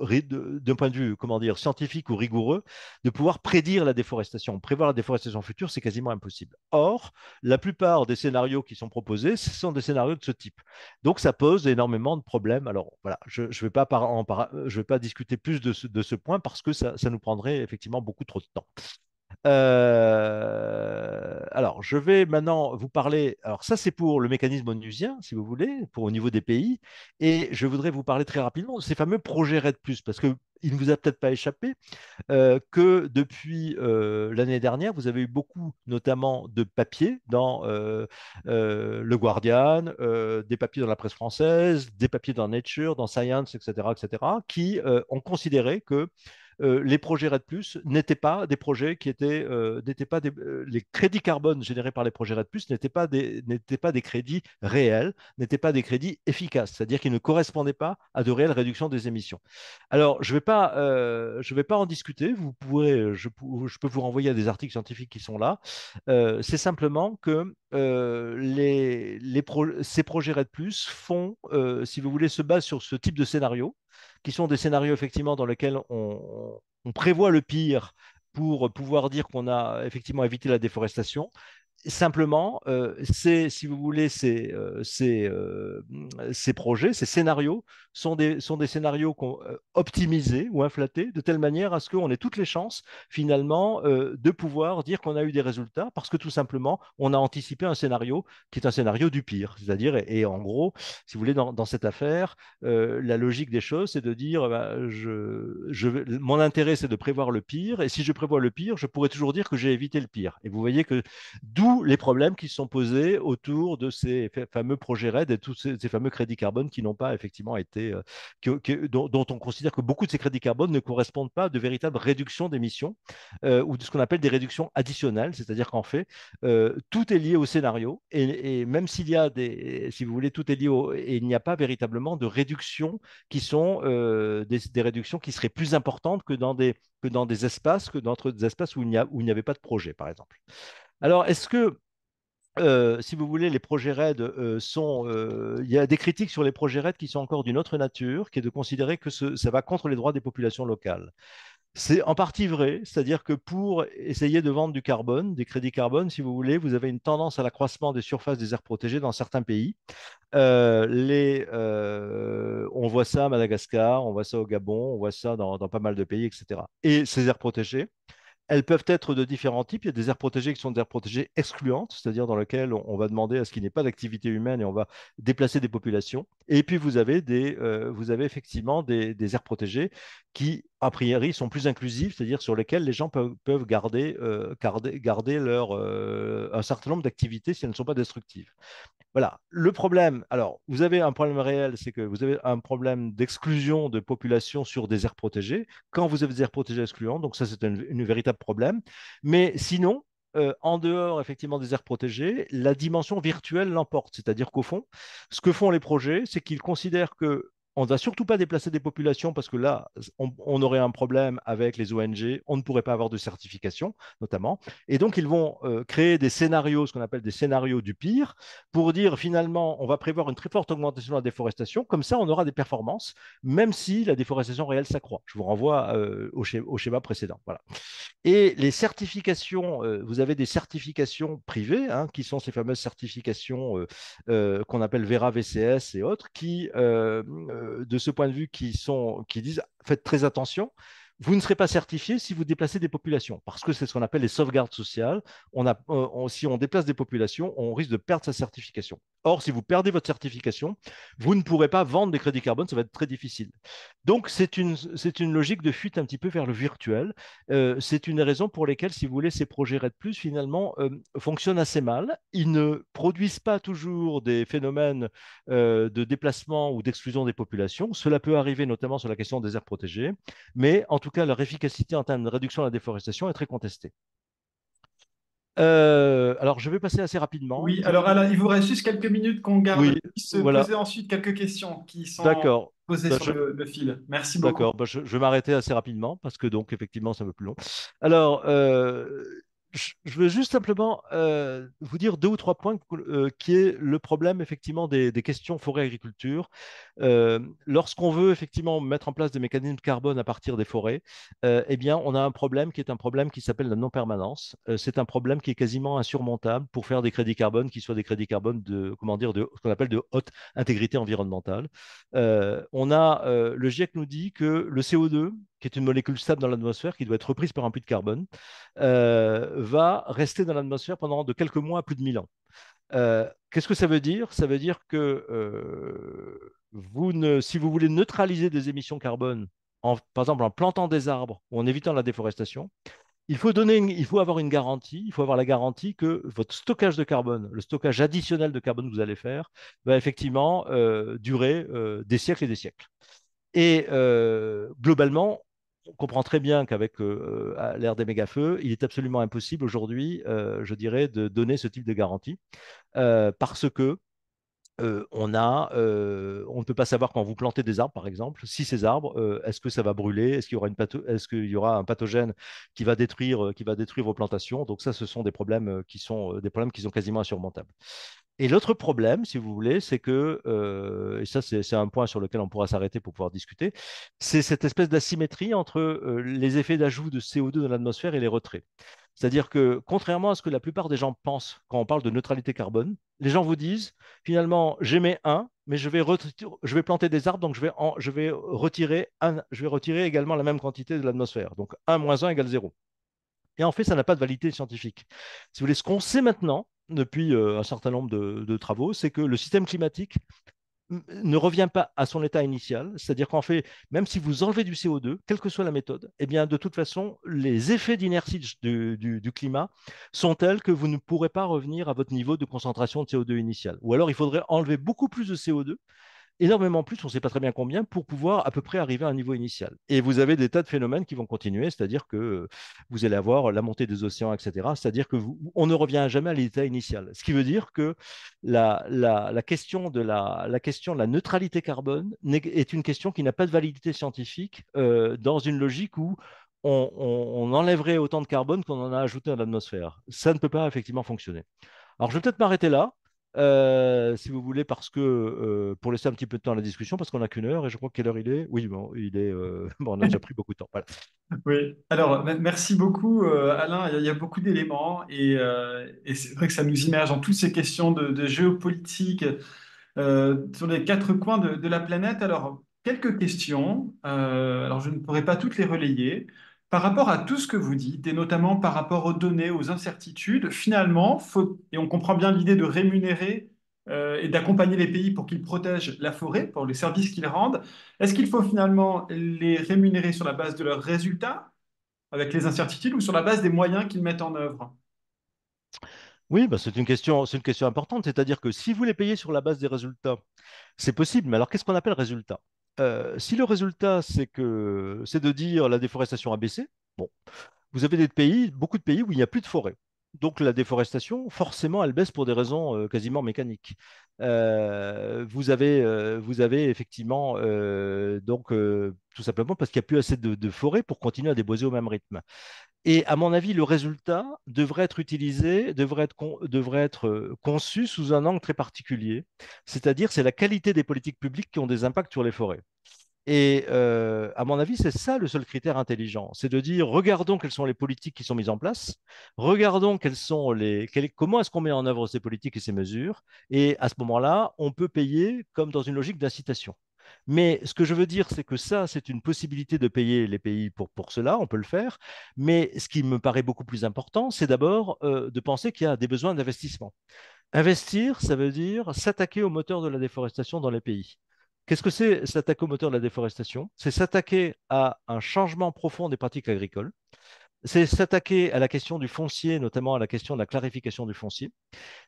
S2: d'un point de vue, comment dire, scientifique ou rigoureux, de pouvoir prédire la déforestation. Prévoir la déforestation future, c'est quasiment impossible. Or, la plupart des scénarios qui sont proposés, ce sont des scénarios de ce type. Donc, ça pose énormément de problèmes. Alors, voilà, je ne vais, pas je vais pas discuter plus de ce, point parce que ça nous prendrait effectivement beaucoup trop de temps. Euh, alors, je vais maintenant vous parler. Alors, ça, c'est pour le mécanisme onusien, si vous voulez, pour au niveau des pays. Et je voudrais vous parler très rapidement de ces fameux projets RED, parce que il ne vous a peut-être pas échappé euh, que depuis euh, l'année dernière, vous avez eu beaucoup, notamment, de papiers dans le Guardian, des papiers dans la presse française, des papiers dans Nature, dans Science, etc., etc., qui ont considéré que les projets RED Plus n'étaient pas des projets qui étaient, pas les crédits carbone générés par les projets RED Plus n'étaient pas des, n'étaient pas des crédits réels, n'étaient pas des crédits efficaces, c'est-à-dire qu'ils ne correspondaient pas à de réelles réductions des émissions. Alors, je ne vais, pas, vais pas en discuter, vous je, peux vous renvoyer à des articles scientifiques qui sont là. c'est simplement que les, ces projets RED Plus font, si vous voulez, se basent sur ce type de scénario qui sont des scénarios effectivement dans lesquels on, prévoit le pire pour pouvoir dire qu'on a effectivement évité la déforestation. Simplement, euh, c'est, si vous voulez, euh, euh, ces projets, ces scénarios sont des, sont des scénarios euh, optimisés ou inflatés de telle manière à ce qu'on ait toutes les chances finalement euh, de pouvoir dire qu'on a eu des résultats parce que tout simplement on a anticipé un scénario qui est un scénario du pire. C'est-à-dire, et, en gros, si vous voulez, dans, cette affaire, euh, la logique des choses, c'est de dire, bah, je, je, mon intérêt, c'est de prévoir le pire, et si je prévois le pire, je pourrais toujours dire que j'ai évité le pire. Et vous voyez que d'où les problèmes qui se sont posés autour de ces fameux projets RED et tous ces fameux crédits carbone qui n'ont pas effectivement été euh, que, dont, on considère que beaucoup de ces crédits carbone ne correspondent pas à de véritables réductions d'émissions euh, ou de ce qu'on appelle des réductions additionnelles, c'est-à-dire qu'en fait, euh, tout est lié au scénario et, même s'il y a des, si vous voulez, tout est lié au, et il n'y a pas véritablement de réductions qui sont des, réductions qui seraient plus importantes que dans des, que dans des espaces, que dans des espaces où il n'y avait pas de projet, par exemple. Alors, est-ce que euh, si vous voulez, les projets RAID euh, sont. Euh, il y a des critiques sur les projets RAID qui sont encore d'une autre nature, qui est de considérer que ça va contre les droits des populations locales. C'est en partie vrai, c'est-à-dire que pour essayer de vendre du carbone, des crédits carbone, si vous voulez, vous avez une tendance à l'accroissement des surfaces des aires protégées dans certains pays. on voit ça à Madagascar, on voit ça au Gabon, on voit ça dans, dans pas mal de pays, etc. Et ces aires protégées, elles peuvent être de différents types. Il y a des aires protégées qui sont des aires protégées excluantes, c'est-à-dire dans lesquelles on va demander à ce qu'il n'y ait pas d'activité humaine et on va déplacer des populations. Et puis vous avez, des, euh, vous avez effectivement des, des aires protégées qui a priori, sont plus inclusives, c'est-à-dire sur lesquelles les gens peuvent, garder, euh, garder, leur, euh, un certain nombre d'activités si elles ne sont pas destructives. Voilà. Le problème, alors, vous avez un problème réel, c'est que vous avez un problème d'exclusion de population sur des aires protégées, quand vous avez des aires protégées excluantes, donc ça, c'est un véritable problème. Mais sinon, euh, en dehors effectivement des aires protégées, la dimension virtuelle l'emporte. C'est-à-dire qu'au fond, ce que font les projets, c'est qu'ils considèrent que on ne va surtout pas déplacer des populations parce que là, on, aurait un problème avec les ONG, on ne pourrait pas avoir de certification, notamment. Et donc, ils vont euh, créer des scénarios, ce qu'on appelle des scénarios du pire, pour dire finalement, on va prévoir une très forte augmentation de la déforestation, comme ça, on aura des performances, même si la déforestation réelle s'accroît. Je vous renvoie euh, au, schéma, précédent. Voilà. Et les certifications, euh, vous avez des certifications privées, hein, qui sont ces fameuses certifications qu'on appelle Vera VCS et autres, qui euh, de ce point de vue qui, disent faites très attention. Vous ne serez pas certifié si vous déplacez des populations, parce que c'est ce qu'on appelle les sauvegardes sociales. Euh, si on déplace des populations, on risque de perdre sa certification. Or, si vous perdez votre certification, vous ne pourrez pas vendre des crédits carbone, ça va être très difficile. Donc, c'est une, une logique de fuite un petit peu vers le virtuel. Euh, c'est une raison pour laquelle, si vous voulez, ces projets REDD+, finalement, euh, fonctionnent assez mal. Ils ne produisent pas toujours des phénomènes euh, de déplacement ou d'exclusion des populations. Cela peut arriver notamment sur la question des aires protégées, mais en tout cas, leur efficacité en termes de réduction de la déforestation est très contestée. Euh, alors, je vais passer assez rapidement. Oui, alors il vous reste juste quelques
S1: minutes qu'on garde. pour se poser ensuite quelques questions
S2: qui sont posées bah, sur le, fil. Merci beaucoup. D'accord, bah, je, vais m'arrêter assez rapidement parce que donc, effectivement, ça un peu plus long. Alors, euh, je, veux juste simplement euh, vous dire deux ou trois points euh, qui est le problème effectivement des, questions forêt-agriculture. Euh, lorsqu'on veut effectivement mettre en place des mécanismes carbone à partir des forêts, eh bien on a un problème qui est un problème qui s'appelle la non-permanence. C'est un problème qui est quasiment insurmontable pour faire des crédits carbone qui soient des crédits carbone de comment dire de ce qu'on appelle de haute intégrité environnementale. on a le GIEC nous dit que le CO2 qui est une molécule stable dans l'atmosphère, qui doit être reprise par un puits de carbone, euh, va rester dans l'atmosphère pendant de quelques mois à plus de 1000 ans. Euh, qu'est-ce que ça veut dire Ça veut dire que euh, vous ne, si vous voulez neutraliser des émissions carbone, par exemple en plantant des arbres ou en évitant la déforestation, il faut, donner il faut avoir une garantie, il faut avoir la garantie que votre stockage de carbone, le stockage additionnel de carbone que vous allez faire, va effectivement durer des siècles et des siècles. Et euh, globalement, on comprend très bien qu'avec euh, euh, l'ère des méga-feux, il est absolument impossible aujourd'hui, je dirais, de donner ce type de garantie, parce que on, a, on ne peut pas savoir quand vous plantez des arbres, par exemple, si ces arbres, est-ce que ça va brûler, est-ce qu'il y, aura un pathogène qui va détruire, qui va détruire vos plantations. Donc ça, ce sont des problèmes qui sont des problèmes qui sont quasiment insurmontables. Et l'autre problème, si vous voulez, c'est que, et ça c'est un point sur lequel on pourra s'arrêter pour pouvoir discuter, c'est cette espèce d'asymétrie entre les effets d'ajout de CO2 dans l'atmosphère et les retraits. C'est-à-dire que, contrairement à ce que la plupart des gens pensent quand on parle de neutralité carbone, les gens vous disent, finalement, j'émets un, mais je vais, je vais planter des arbres, donc je vais, je, vais retirer je vais retirer également la même quantité de l'atmosphère. Donc 1 moins 1 égale 0. Et en fait, ça n'a pas de validité scientifique. ce qu'on sait maintenant, depuis euh, un certain nombre de travaux, c'est que le système climatique ne revient pas à son état initial, c'est-à-dire qu'en fait, même si vous enlevez du CO2, quelle que soit la méthode, eh bien, de toute façon, les effets d'inertie du, du, climat sont tels que vous ne pourrez pas revenir à votre niveau de concentration de CO2 initial. Ou alors, il faudrait enlever beaucoup plus de CO2 énormément plus, on ne sait pas très bien combien, pour pouvoir à peu près arriver à un niveau initial. Et vous avez des tas de phénomènes qui vont continuer, c'est-à-dire que euh, vous allez avoir la montée des océans, etc. C'est-à-dire que vous, on ne revient jamais à l'état initial. Ce qui veut dire que la, question, de la, question de la neutralité carbone est une question qui n'a pas de validité scientifique euh, dans une logique où on, on enlèverait autant de carbone qu'on en a ajouté à l'atmosphère. Ça ne peut pas effectivement fonctionner. Alors je vais peut-être m'arrêter là. Euh, si vous voulez, parce que euh, pour laisser un petit peu de temps à la discussion, parce qu'on n'a qu'une heure et je crois quelle heure il est. Oui, bon, il est. Euh, bon, on a déjà pris beaucoup de temps. Voilà.
S1: Oui. Alors, merci beaucoup, Alain. Il y, a beaucoup d'éléments et, c'est vrai que ça nous immerge dans toutes ces questions de, géopolitique sur les quatre coins de, de, la planète. Alors, quelques questions. alors, je ne pourrai pas toutes les relayer par rapport à tout ce que vous dites, et notamment par rapport aux données, aux incertitudes, finalement, et on comprend bien l'idée de rémunérer euh, et d'accompagner les pays pour qu'ils protègent la forêt, pour les services qu'ils rendent, est-ce qu'il faut finalement les rémunérer sur la base de leurs résultats, avec les incertitudes, ou sur la base des moyens qu'ils mettent en œuvre
S2: oui, bah, c'est une question, c'est une question importante. C'est-à-dire que si vous les payez sur la base des résultats, c'est possible. Mais alors, qu'est-ce qu'on appelle résultat euh, si le résultat, c'est que c'est de dire la déforestation a baissé, bon, vous avez des pays, beaucoup de pays où il n'y a plus de forêt donc la déforestation, forcément, elle baisse pour des raisons euh, quasiment mécaniques. Euh, euh, vous, avez, effectivement, donc, tout simplement parce qu'il n'y a plus assez de, forêts pour continuer à déboiser au même rythme. Et à mon avis, le résultat devrait être utilisé, devrait être, devrait être conçu sous un angle très particulier, c'est-à-dire c'est la qualité des politiques publiques qui ont des impacts sur les forêts. Et euh, à mon avis, c'est ça le seul critère intelligent, c'est de dire regardons quelles sont les politiques qui sont mises en place, regardons sont les, comment est-ce qu'on met en œuvre ces politiques et ces mesures, et à ce moment-là, on peut payer comme dans une logique d'incitation. Mais ce que je veux dire, c'est que ça, c'est une possibilité de payer les pays pour, cela, on peut le faire. Mais ce qui me paraît beaucoup plus important, c'est d'abord euh, de penser qu'il y a des besoins d'investissement. Investir, ça veut dire s'attaquer au moteur de la déforestation dans les pays. Qu'est-ce que c'est s'attaquer au moteur de la déforestation C'est s'attaquer à un changement profond des pratiques agricoles. C'est s'attaquer à la question du foncier, notamment à la question de la clarification du foncier.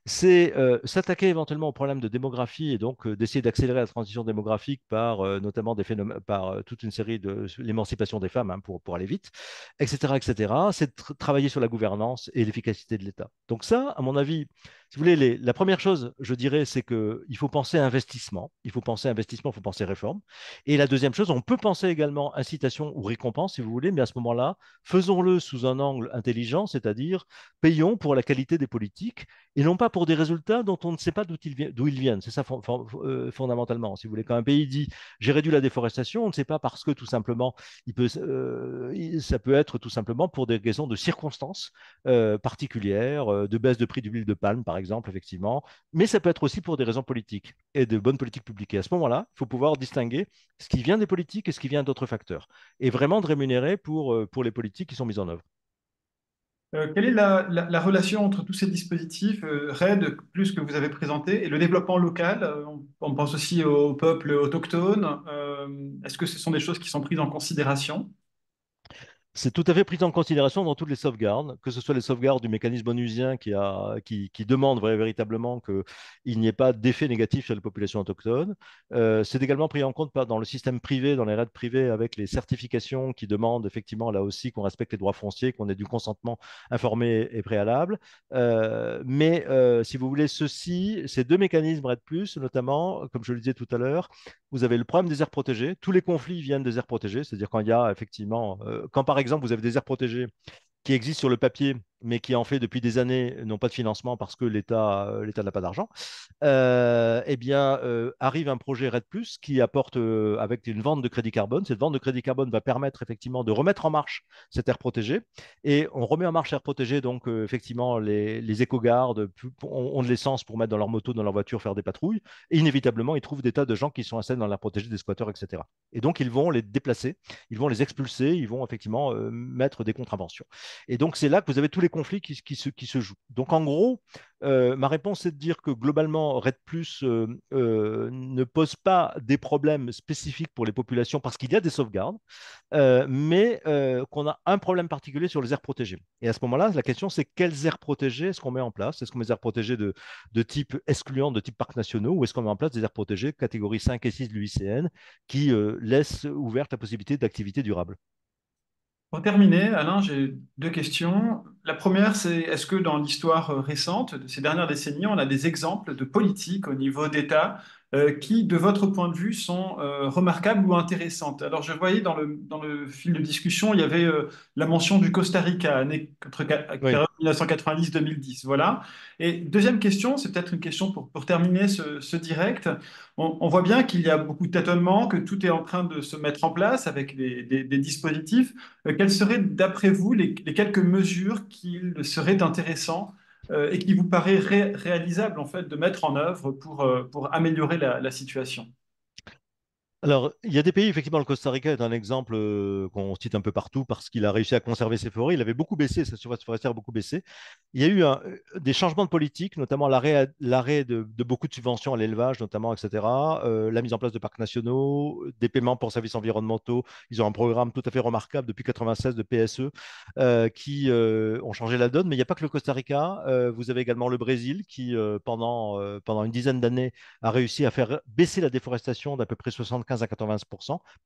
S2: C'est euh, s'attaquer éventuellement au problème de démographie et donc euh, d'essayer d'accélérer la transition démographique par euh, notamment des phénomènes, par toute une série de l'émancipation des femmes hein, pour, pour aller vite, etc. etc. C'est travailler sur la gouvernance et l'efficacité de l'État. Donc ça, à mon avis, si vous voulez, la première chose, je dirais, c'est qu'il faut penser investissement. Il faut penser investissement, il faut penser réforme. Et la deuxième chose, on peut penser également incitation ou récompense, si vous voulez, mais à ce moment-là, faisons-le sous un angle intelligent, c'est-à-dire payons pour la qualité des politiques et non pas pour des résultats dont on ne sait pas d'où ils, viennent. C'est ça euh, fondamentalement. Si vous voulez, quand un pays dit j'ai réduit la déforestation, on ne sait pas parce que tout simplement, il peut, euh, ça peut être tout simplement pour des raisons de circonstances euh, particulières, de baisse de prix du huile de palme, par exemple, effectivement. Mais ça peut être aussi pour des raisons politiques et de bonnes politiques publiques. Et à ce moment-là, il faut pouvoir distinguer ce qui vient des politiques et ce qui vient d'autres facteurs. Et vraiment de rémunérer pour, euh, pour les politiques qui sont mises en œuvre.
S1: Euh, quelle est la, relation entre tous ces dispositifs, euh, RAID, plus que vous avez présenté, et le développement local on, on, pense aussi aux peuples autochtones. Est-ce que ce sont des choses qui sont prises en considération
S2: c'est tout à fait pris en considération dans toutes les sauvegardes, que ce soit les sauvegardes du mécanisme onusien qui, a, qui, demande véritablement qu'il n'y ait pas d'effet négatif sur les populations autochtones. Euh, c'est également pris en compte dans le système privé, dans les raids privés, avec les certifications qui demandent effectivement là aussi qu'on respecte les droits fonciers, qu'on ait du consentement informé et préalable. Euh, mais euh, si vous voulez, ceci, ces deux mécanismes plus, notamment, comme je le disais tout à l'heure, vous avez le problème des aires protégées. Tous les conflits viennent des aires protégées, c'est-à-dire quand il y a effectivement, quand par exemple, exemple, vous avez des aires protégées qui existent sur le papier, mais qui en fait depuis des années euh, n'ont pas de financement parce que l'État euh, n'a pas d'argent, euh, eh bien euh, arrive un projet RED Plus qui apporte avec une vente de crédit carbone. Cette vente de crédit carbone va permettre effectivement de remettre en marche cette aire protégée et on remet en marche aire protégée donc effectivement les, les éco-gardes ont, de l'essence pour mettre dans leur moto, dans leur voiture, faire des patrouilles et inévitablement ils trouvent des tas de gens qui sont installés dans l'air protégé des squatteurs, etc. Et donc ils vont les déplacer, ils vont les expulser, ils vont effectivement mettre des contraventions. Et donc c'est là que vous avez tous les les conflits qui, se, jouent. Donc en gros, euh, ma réponse est de dire que globalement, Red Plus euh, euh, ne pose pas des problèmes spécifiques pour les populations parce qu'il y a des sauvegardes, mais qu'on a un problème particulier sur les aires protégées. Et à ce moment-là, la question c'est quelles aires protégées est-ce qu'on met en place Est-ce qu'on met des aires protégées de, type excluant, de type parc national, ou est-ce qu'on met en place des aires protégées catégorie 5 et 6 de l'UICN qui laissent ouverte la possibilité d'activité durable
S1: pour terminer, Alain, j'ai deux questions. La première, c'est est-ce que dans l'histoire euh, récente de ces dernières décennies, on a des exemples de politiques au niveau d'État euh, qui, de votre point de vue, sont euh, remarquables ou intéressantes. Alors, je voyais dans le, dans le fil de discussion, il y avait euh, la mention du Costa Rica, année 1990-2010. Voilà. Et deuxième question, c'est peut-être une question pour, pour terminer ce, ce direct. On, voit bien qu'il y a beaucoup de tâtonnements, que tout est en train de se mettre en place avec des, dispositifs. quelles seraient, d'après vous, les, quelques mesures qui seraient intéressantes euh, et qui vous paraît réalisable en fait de mettre en œuvre pour, euh, améliorer la situation
S2: alors, il y a des pays, effectivement, le Costa Rica est un exemple euh, qu'on cite un peu partout parce qu'il a réussi à conserver ses forêts. Il avait beaucoup baissé, sa surface forestière a beaucoup baissé. Il y a eu euh, des changements de politique, notamment l'arrêt de, de, beaucoup de subventions à l'élevage, notamment, etc. Euh, la mise en place de parcs nationaux, des paiements pour services environnementaux. Ils ont un programme tout à fait remarquable depuis 1996 de PSE qui ont changé la donne. Mais il n'y a pas que le Costa Rica. vous avez également le Brésil qui, pendant, pendant une dizaine d'années, a réussi à faire baisser la déforestation d'à peu près 60 15 à 80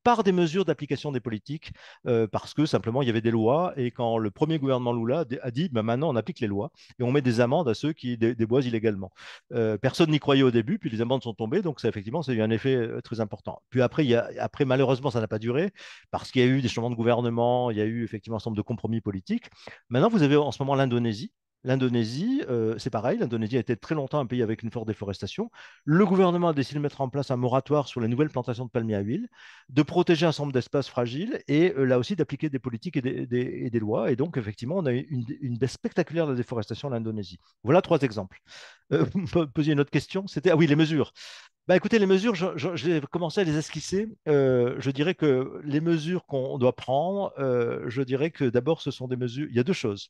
S2: par des mesures d'application des politiques, euh, parce que simplement il y avait des lois. Et quand le premier gouvernement Lula a dit, bah, maintenant on applique les lois et on met des amendes à ceux qui déboisent illégalement. Euh, personne n'y croyait au début, puis les amendes sont tombées, donc ça effectivement c'est eu un effet euh, très important. Puis après, il après malheureusement ça n'a pas duré parce qu'il y a eu des changements de gouvernement, il y a eu effectivement un certain de compromis politiques. Maintenant vous avez en ce moment l'Indonésie L'Indonésie, euh, c'est pareil, l'Indonésie a été très longtemps un pays avec une forte déforestation. Le gouvernement a décidé de mettre en place un moratoire sur les nouvelles plantations de palmiers à huile, de protéger un certain nombre d'espaces fragiles et euh, là aussi d'appliquer des politiques et des, lois. Et donc, effectivement, on a eu une, baisse spectaculaire de la déforestation en Indonésie. Voilà trois exemples. Euh, vous me posiez une autre question C'était, ah oui, les mesures. Bah écoutez, les mesures, j'ai commencé à les esquisser. Euh, je dirais que les mesures qu'on doit prendre, je dirais que d'abord, ce sont des mesures. Il y a deux choses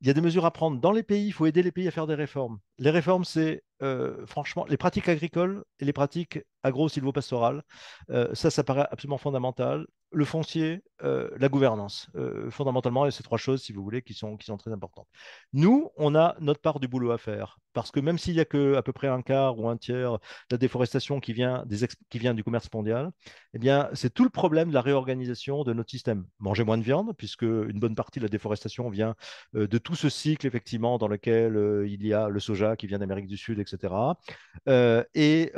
S2: il y a des mesures à prendre dans les pays, il faut aider les pays à faire des réformes. Les réformes, c'est euh, franchement les pratiques agricoles et les pratiques agro-silvopastorales. Euh, ça, ça paraît absolument fondamental le foncier, euh, la gouvernance. Euh, fondamentalement, il y a ces trois choses, si vous voulez, qui sont, qui sont très importantes. Nous, on a notre part du boulot à faire, parce que même s'il n'y a que à peu près un quart ou un tiers de la déforestation qui vient, des qui vient du commerce mondial, eh bien, c'est tout le problème de la réorganisation de notre système. Manger moins de viande, puisque une bonne partie de la déforestation vient euh, de tout ce cycle, effectivement, dans lequel il y a le soja qui vient d'Amérique du Sud, etc. et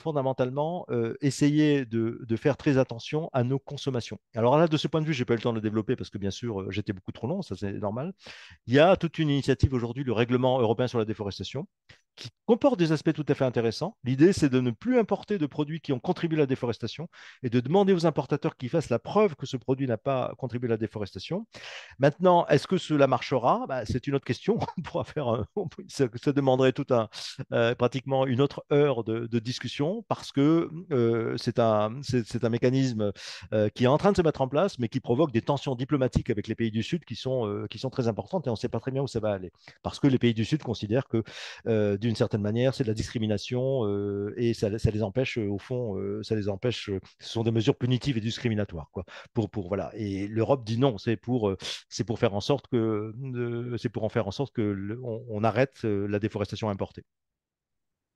S2: fondamentalement, essayer de, de faire très attention à nos consommateurs alors là, de ce point de vue, j'ai pas eu le temps de le développer parce que bien sûr, euh, j'étais beaucoup trop long, ça c'est normal. Il y a toute une initiative aujourd'hui, le règlement européen sur la déforestation, qui comporte des aspects tout à fait intéressants. L'idée, c'est de ne plus importer de produits qui ont contribué à la déforestation et de demander aux importateurs qu'ils fassent la preuve que ce produit n'a pas contribué à la déforestation. Maintenant, est-ce que cela marchera bah, C'est une autre question. pourra faire, ça, demanderait tout un, euh, pratiquement une autre heure de, discussion parce que euh, c'est un, c'est, un mécanisme euh, qui est en train de se mettre en place, mais qui provoque des tensions diplomatiques avec les pays du Sud qui sont, qui sont très importantes et on ne sait pas très bien où ça va aller parce que les pays du Sud considèrent que d'une certaine manière, c'est de la discrimination euh, et ça, les empêche, euh, au fond, euh, ça les empêche. ce sont des mesures punitives et discriminatoires, quoi. Pour, pour voilà. Et l'Europe dit non. C'est pour, c'est pour faire en sorte que, c'est pour en faire en sorte que on, arrête la déforestation importée.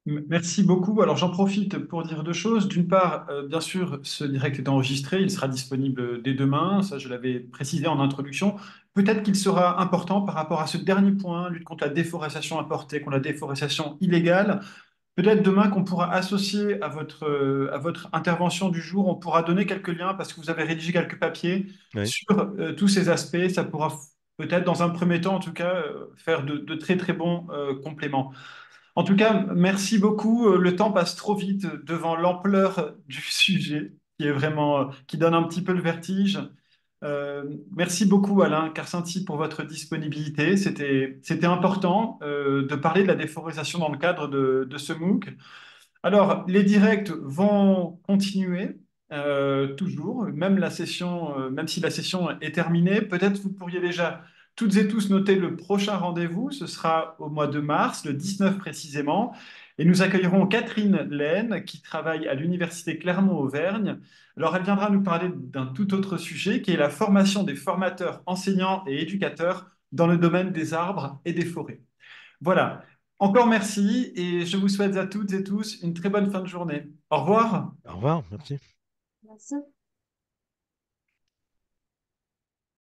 S1: Merci beaucoup. Alors j'en profite pour dire deux choses. D'une part, euh, bien sûr, ce direct est enregistré, il sera disponible dès demain, ça je l'avais précisé en introduction. Peut-être qu'il sera important par rapport à ce dernier point, lutte contre la déforestation importée, contre la déforestation illégale. Peut-être demain qu'on pourra associer à votre, à votre intervention du jour, on pourra donner quelques liens parce que vous avez rédigé quelques papiers sur euh, tous ces aspects. Ça pourra peut-être, dans un premier temps en tout cas, euh, faire de très très bons compléments. En tout cas, merci beaucoup. Euh, le temps passe trop vite devant l'ampleur du sujet qui est vraiment, euh, qui donne un petit peu le vertige. Euh, merci beaucoup Alain Carcenti pour votre disponibilité. C'était important de parler de la déforestation dans le cadre de, ce MOOC. Alors, les directs vont continuer toujours, même, la session, même si la session est terminée. Peut-être vous pourriez déjà toutes et tous, notez le prochain rendez-vous. Ce sera au mois de mars, le 19 précisément. Et nous accueillerons Catherine Laine, qui travaille à l'Université Clermont-Auvergne. Alors, elle viendra nous parler d'un tout autre sujet, qui est la formation des formateurs, enseignants et éducateurs dans le domaine des arbres et des forêts. Voilà. Encore merci et je vous souhaite à toutes et tous une très bonne fin de journée. Au revoir.
S2: Au revoir. Merci.
S1: Merci.